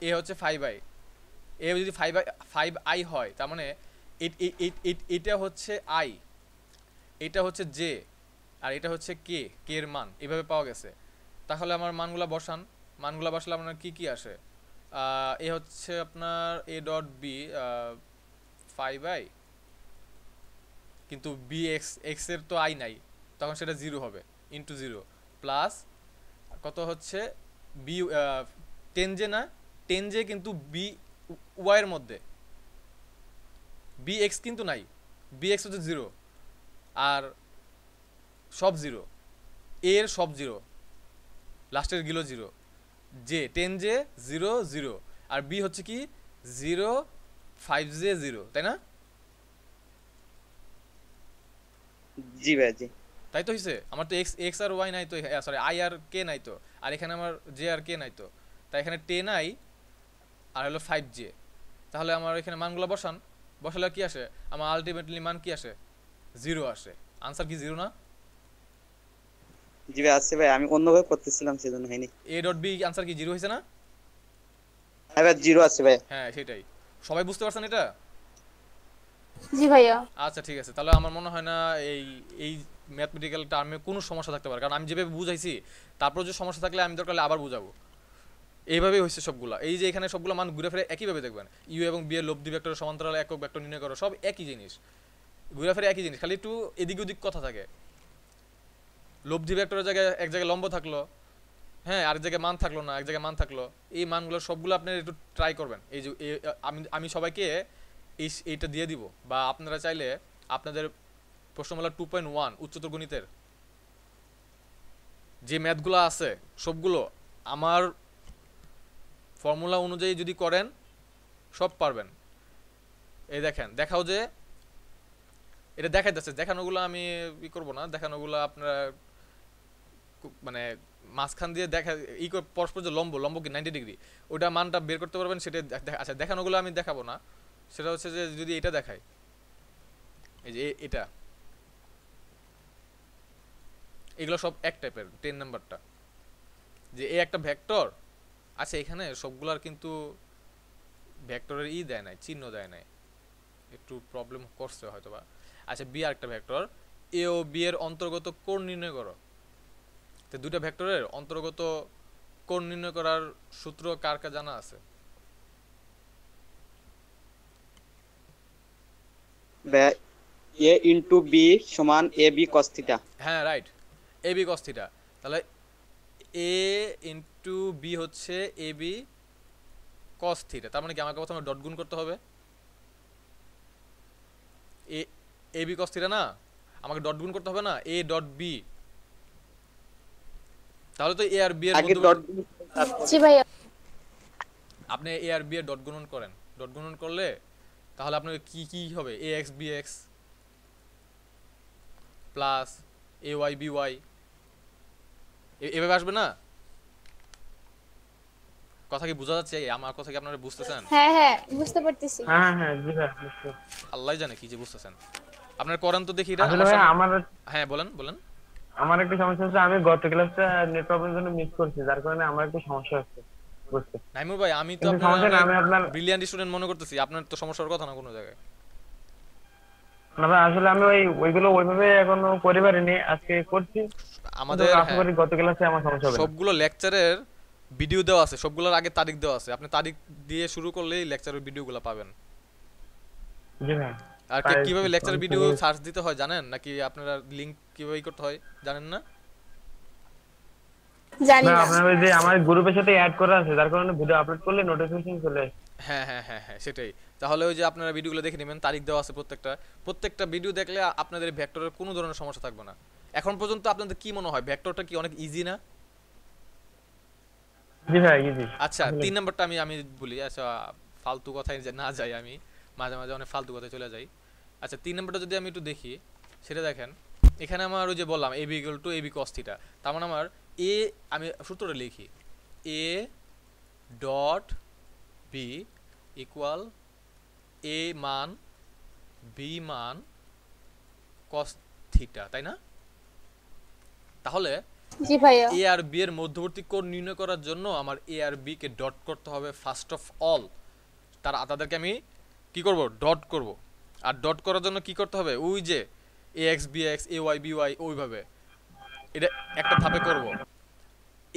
এ হচ্ছে ফাইভ আই এ যদি ফাইভ আই ফাইভ আই হয় তার মানে এটা হচ্ছে আই এটা হচ্ছে জে আর এটা হচ্ছে কে কে এর মান এভাবে পাওয়া গেছে তাহলে আমার মানগুলা বসান মানগুলা বসালে আপনার কি কি আসে এ হচ্ছে আপনার A dot B five I কিন্তু বি এক্স এক্সের তো আই নাই তখন সেটা জিরো হবে ইন্টু জিরো প্লাস কত হচ্ছে বি টেন জে না টেন জে কিন্তু বি ওয়াইয়ের মধ্যে বি এক্স কিন্তু নাই বি এক্স হচ্ছে জিরো আর সব জিরো এর সব জিরো লাস্টের গিলো zero J ten J zero zero আর বি হচ্ছে কি জিরো ফাইভ জে জিরো তাই না জি ভাই জি তাই তো হইছে আমার তো এক্স এক্স আর ওয়াই নাই তো সরি হ্যাঁ, আই আর কে নাই তো আর এখানে আমার জে আর কে নাই তো তাই এখানে টেন আই আর হলো ফাইভ জে তাহলে আমার এখানে মানগুলো বসান বসালে কি আসে আমার আলটিমেটলি মান কি আসে জিরো আসে আনসার কি জিরো না জি ভাই আছে ভাই আমি অন্যভাবে করতেছিলাম সেজন্য হয়নি এ ডট বি आंसर কি জিরো হইছে না হ্যাঁ ভাই জিরো আছে ভাই হ্যাঁ সেটাই সবাই বুঝতে পারছেন এটা জি ভাইয়া আচ্ছা ঠিক আছে তাহলে আমার মনে হয় না এই এই ম্যাথমেটিক্যাল টার্মে কোনো সমস্যা থাকতে পারে কারণ আমি যেভাবে বুঝাইছি তারপর যে সমস্যা থাকলে আমি দরকার হলে আবার বুঝাবো এইভাবেই হয়েছে সবগুলো এই যে এখানে সবগুলো মান ঘুরে ফিরে একইভাবে দেখবেন ইউ এবং বি এর লব্ধি ভেক্টরের সমান্তরাল একক ভেক্টর নির্ণয় করো সব একই জিনিস ঘুরে ফিরে একই জিনিস খালি একটু এদিক ওদিক কথা থাকে লব্ধি ভেক্টরের জায়গায় এক জায়গায় লম্ব থাকলো হ্যাঁ আরেক জায়গায় মান থাকলো না এক জায়গায় মান থাকলো এই মানগুলো সবগুলো আপনি একটু ট্রাই করবেন এই যে আমি আমি সবাইকে এই এইটা দিয়ে দিব বা আপনারা চাইলে আপনাদের প্রশ্নমালা টু পয়েন্ট ওয়ান উচ্চতর গণিতের যে ম্যাথগুলো আছে সবগুলো আমার ফর্মুলা অনুযায়ী যদি করেন সব পারবেন এই দেখেন দেখাও যে এটা দেখাইতেছে দেখানোগুলো আমি ই করবো না দেখানোগুলো আপনারা মানে মাঝখান দিয়ে দেখা ই পরস্পর যে লম্ব লম্ব কি নাইনটি ডিগ্রি ওটা মানটা বের করতে পারবেন সেটা আচ্ছা দেখানোগুলো আমি দেখাবো না সেটা হচ্ছে যে যদি এটা দেখায় এই যে এটা এগুলো সব এক টাইপের টেন নাম্বারটা যে এ একটা ভ্যাক্টর আছে আচ্ছা, এখানে সবগুলোর কিন্তু ভ্যাক্টরের ই দেয় নাই চিহ্ন দেয় নাই একটু প্রবলেম করছে হয়তো বা আচ্ছা বি আর একটা ভ্যাক্টর এ ও বি এর অন্তর্গত কোণ নির্ণয় করো তো দুইটা ভেক্টরের অন্তর্গত কোণ নির্ণয় করার সূত্র কার কার জানা আছে এ ইনটু বি সমান এ বি cos থিটা হ্যাঁ right A B cos theta তাহলে এ ইনটু বি হচ্ছে এ বি cos থিটা তার মানে কি আমাকে প্রথমে ডট গুণ করতে হবে A A B cos theta না আমাকে ডট গুণ করতে হবে না এ ডট বি তাহলে তো আচ্ছা। এ আর বি এর আপনি এ আর বি এর ডট গুণন করেন ডট গুণন করলে তাহলে আপনার কি কি হবে A X B X plus A Y B Y এভাবে আসবে না কথা কি বোঝা যাচ্ছে আমার কথা কি আপনারা বুঝতেছেন হ্যাঁ হ্যাঁ বুঝতে পারতেছি হ্যাঁ হ্যাঁ আল্লাহ জানে কি যে বুঝতেছেন আপনার করেন তো দেখি হ্যাঁ বলেন বলেন আমার একটা সমস্যা হচ্ছে আমি গত ক্লাসটা নেট প্রবলেমের জন্য মিস করছি যার কারণে আমার একটু সমস্যা হচ্ছে বুঝতে নাইমু ভাই আমি তো আপনার আমি আপনার ব্রিলিয়ান্ট স্টুডেন্ট মনে করতেছি আপনার তো সমস্যার কথা না কোনো জায়গায় না ভাই আসলে আমি ওই ওইগুলো ওইভাবে এখনো করে পারিনি আজকে করছি আমাদের হ্যাঁ। গত ক্লাসে আমার সমস্যা হবে সবগুলো লেকচারের ভিডিও দেওয়া আছে সবগুলোর আগে তারিখ দেওয়া আছে আপনি তারিখ দিয়ে শুরু করলেই লেকচারের ভিডিওগুলো পাবেন জি ভাই আর কিভাবে লেকচার ভিডিও সার্চ দিতে হয় জানেন নাকি আপনারা লিংক কিভাবে করতে হয় জানেন না জানি না আপনারা ওই যে আমার গ্রুপের সাথে অ্যাড করা আছে যার কারণে ভিডিও আপলোড করলে নোটিফিকেশন চলে হ্যাঁ হ্যাঁ হ্যাঁ হ্যাঁ সেটাই তাহলে ওই যে আপনারা ভিডিওগুলো দেখে নেবেন তারিখ দেওয়া আছে প্রত্যেকটা প্রত্যেকটা ভিডিও দেখলে আপনাদের ভেক্টরের কোনো ধরনের সমস্যা থাকবে না এখন পর্যন্ত আপনাদের কি মনে হয় ভেক্টরটা কি অনেক ইজি না জি ভাই ইজি আচ্ছা তিন নাম্বারটা আমি আমি বলি আচ্ছা ফালতু কথায় না যাই আমি মাঝে মাঝে অনেক ফালতু কথা চলে যাই আচ্ছা তিন নম্বরটা যদি আমি একটু দেখি সেটা দেখেন এখানে আমার ওই যে বললাম A B to A B cos theta তার মানে আমার এ আমি সূত্রটা লিখি A dot B equal A মান বি মান কস্থিটা তাই না তাহলে এ আর বি এর মধ্যবর্তী কোণ নির্ণয় করার জন্য আমার এ আর বি কে ডট করতে হবে ফার্স্ট অফ অল তার তাদেরকে আমি কি করব ডট করব আর ডট করার জন্য কি করতে হবে ওই যে A X B X A Y B Y ওইভাবে এটা একটা ধাপে করব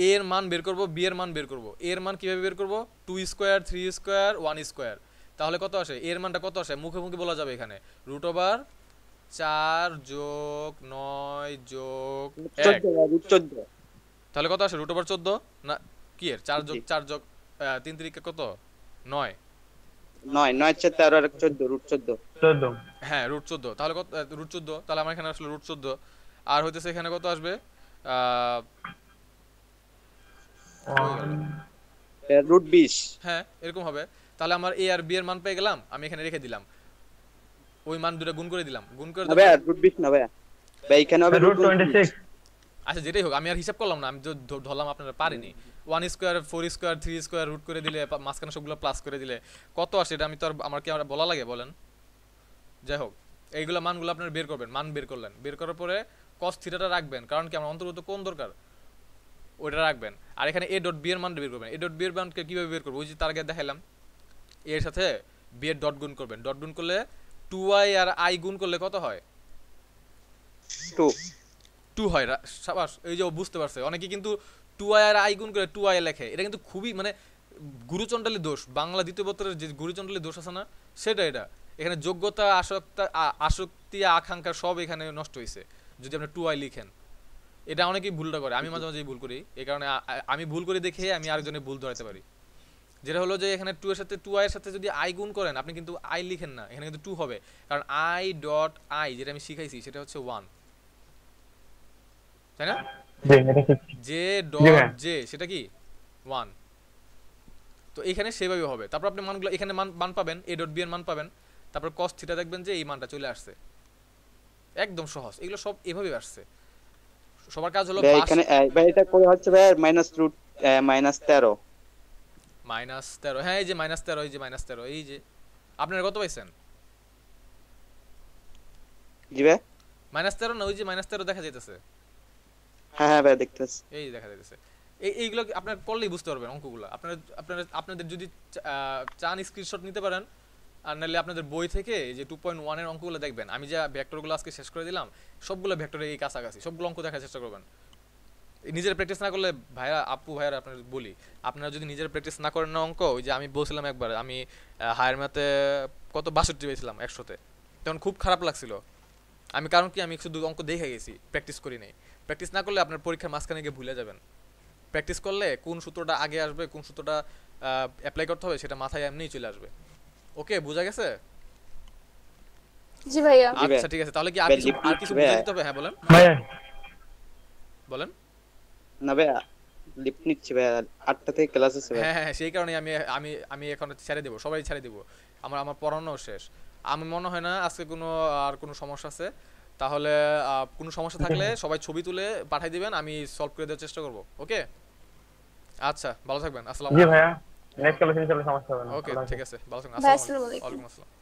এ এর মান বের করব বি এর মান বের করব এর মান কিভাবে বের করব two square three square one square তাহলে কত আসে এর মানটা কত আসে মুখে মুখে বলা যাবে এখানে রুট ওভার চার যোগ নয় যোগ এক তাহলে কত আসে রুট ওভার চোদ্দ না কি এর চার যোগ চার যোগ তিন তিরিকে কত নয় নয় নয় চার তেরো আর চোদ্দ রুট চোদ্দ হ্যাঁ রুট চোদ্দ তাহলে কত রুট চোদ্দ তাহলে আমার এখানে আসলে রুট চোদ্দ আর হইতেছে এখানে কত আসবে রুট বিশ হ্যাঁ এরকম হবে তাহলে আমার এ আর বি এর মান পেয়ে গেলাম আমি এখানে রেখে দিলাম ওই মান দুটা গুণ করে দিলাম গুণ করে রুট বিশ না ভাই এখানে আচ্ছা, হবে রুট টোয়েন্টি সিক্স আচ্ছা যেটাই হোক আমি আর হিসাব করলাম না আমি তো ধরলাম আপনারা পারিনি one square four square three square root করে দিলে মাঝখানে সবগুলো প্লাস করে দিলে কত আসে এটা আমি তো আর আমার কি আমার বলা লাগে বলেন যাই হোক এইগুলো মানগুলো আপনার বের করবেন মান বের করলেন বের করার পরে কস থিটাটা রাখবেন কারণ কি আমার অন্তর্গত কোন দরকার ওইটা রাখবেন আর এখানে এ ডট বি এর মান বের করবেন এ ডট বি এর মানকে কীভাবে বের করবো ওই যে তার আগে দেখালাম এর সাথে বি এর ডট গুণ করবেন ডট গুণ করলে টু আই আর আই গুণ করলে কত হয় টু টু হয় সাবাস এই যে বুঝতে পারছে অনেকে কিন্তু টু আই আর আই গুণ করে টু আই লেখে এটা কিন্তু খুবই মানে গুরুচণ্ডালী দোষ বাংলা দ্বিতীয় পত্রের যে গুরুচণ্ডালী দোষ আছে না সেটা এটা এখানে যোগ্যতা আসক্তা আসক্তি আকাঙ্ক্ষা সব এখানে নষ্ট হয়েছে যদি আপনি টু আই লিখেন এটা অনেকেই ভুলটা করে আমি মাঝে মাঝেই ভুল করি এই কারণে আমি ভুল করে দেখে আমি আরেকজনের ভুল ধরাতে পারি যেটা হলো যে এখানে টু এর সাথে টু আই এর সাথে যদি আই গুণ করেন আপনি কিন্তু আই লিখেন না এখানে কিন্তু টু হবে কারণ আই ডট আই যেটা আমি শিখাইছি সেটা হচ্ছে ওয়ান তাই না জে হ্যাঁ। সেটা কি ওয়ান তো এখানে সেভাবে হবে তারপর আপনি মানগুলো এখানে মান পাবেন এ ডট বি এর মান পাবেন তারপর কস থিটা দেখবেন যে এই মানটা চলে আসছে একদম সহজ এগুলো সব এভাবে আসছে সবার কাজ হলো এখানে এটা করে হচ্ছে ভাই মাইনাস মাইনাস তেরো মাইনাস হ্যাঁ এই যে মাইনাস তেরো এই যে মাইনাস তেরো এই যে আপনারা কত পাইছেন মাইনাস তেরো না ওই যে মাইনাস তেরো দেখা যাইতেছে হ্যাঁ, হ্যাঁ এই দেখা যাচ্ছে এইগুলো আপনার করলেই বুঝতে পারবেন অঙ্কগুলো আপনারা আপনারা আপনাদের যদি চান স্ক্রিনশট নিতে পারেন আর নাহলে আপনাদের বই থেকে যে টু পয়েন্ট ওয়ানের অঙ্কগুলো দেখবেন আমি যা আজকে শেষ করে দিলাম সবগুলো এই কাছাকাছি সবগুলো অঙ্ক দেখার চেষ্টা করবেন নিজের প্র্যাকটিস না করলে ভাইয়া আপু আপনার বলি আপনারা যদি নিজের প্র্যাকটিস না করেন না অঙ্ক ওই যে আমি বলছিলাম একবার আমি হায়ার ম্যাথে কত বাষট্টি পেয়েছিলাম একশোতে তখন খুব খারাপ লাগছিল আমি কারণ কি আমি শুধু অঙ্ক দেখে গেছি প্র্যাকটিস করি নাই প্র্যাকটিস না করলে আপনার পরীক্ষার মাঝখানে গিয়ে ভুলে যাবেন প্র্যাকটিস করলে কোন সূত্রটা আগে আসবে কোন সূত্রটা অ্যাপ্লাই করতে হবে সেটা মাথায় এমনিই চলে আসবে ওকে বোঝা গেছে জি ভাইয়া আচ্ছা, আচ্ছা ঠিক আছে তাহলে কি আর কিছু আর কিছু বুঝাতে হবে হ্যাঁ বলেন ভাইয়া বলেন না ভাইয়া লিফট নিচ্ছে ভাইয়া আটটা থেকে ক্লাস আছে ভাইয়া হ্যাঁ, হ্যাঁ, হ্যাঁ সেই কারণে আমি আমি আমি এখন ছেড়ে দেব সবাই ছেড়ে দেব আমার আমার পড়ানো শেষ আমি মনে হয় না আজকে কোনো আর কোনো সমস্যা আছে তাহলে কোনো সমস্যা থাকলে সবাই ছবি তুলে পাঠিয়ে দিবেন আমি সলভ করে দেওয়ার চেষ্টা করব ওকে আচ্ছা ভালো থাকবেন আসসালামু আলাইকুম জি ভাইয়া নেক্সট ক্লাসে সমস্যা হবে না ওকে ঠিক আছে ভালো থাকবেন আসসালামু আলাইকুম ওয়া আলাইকুম আসসালাম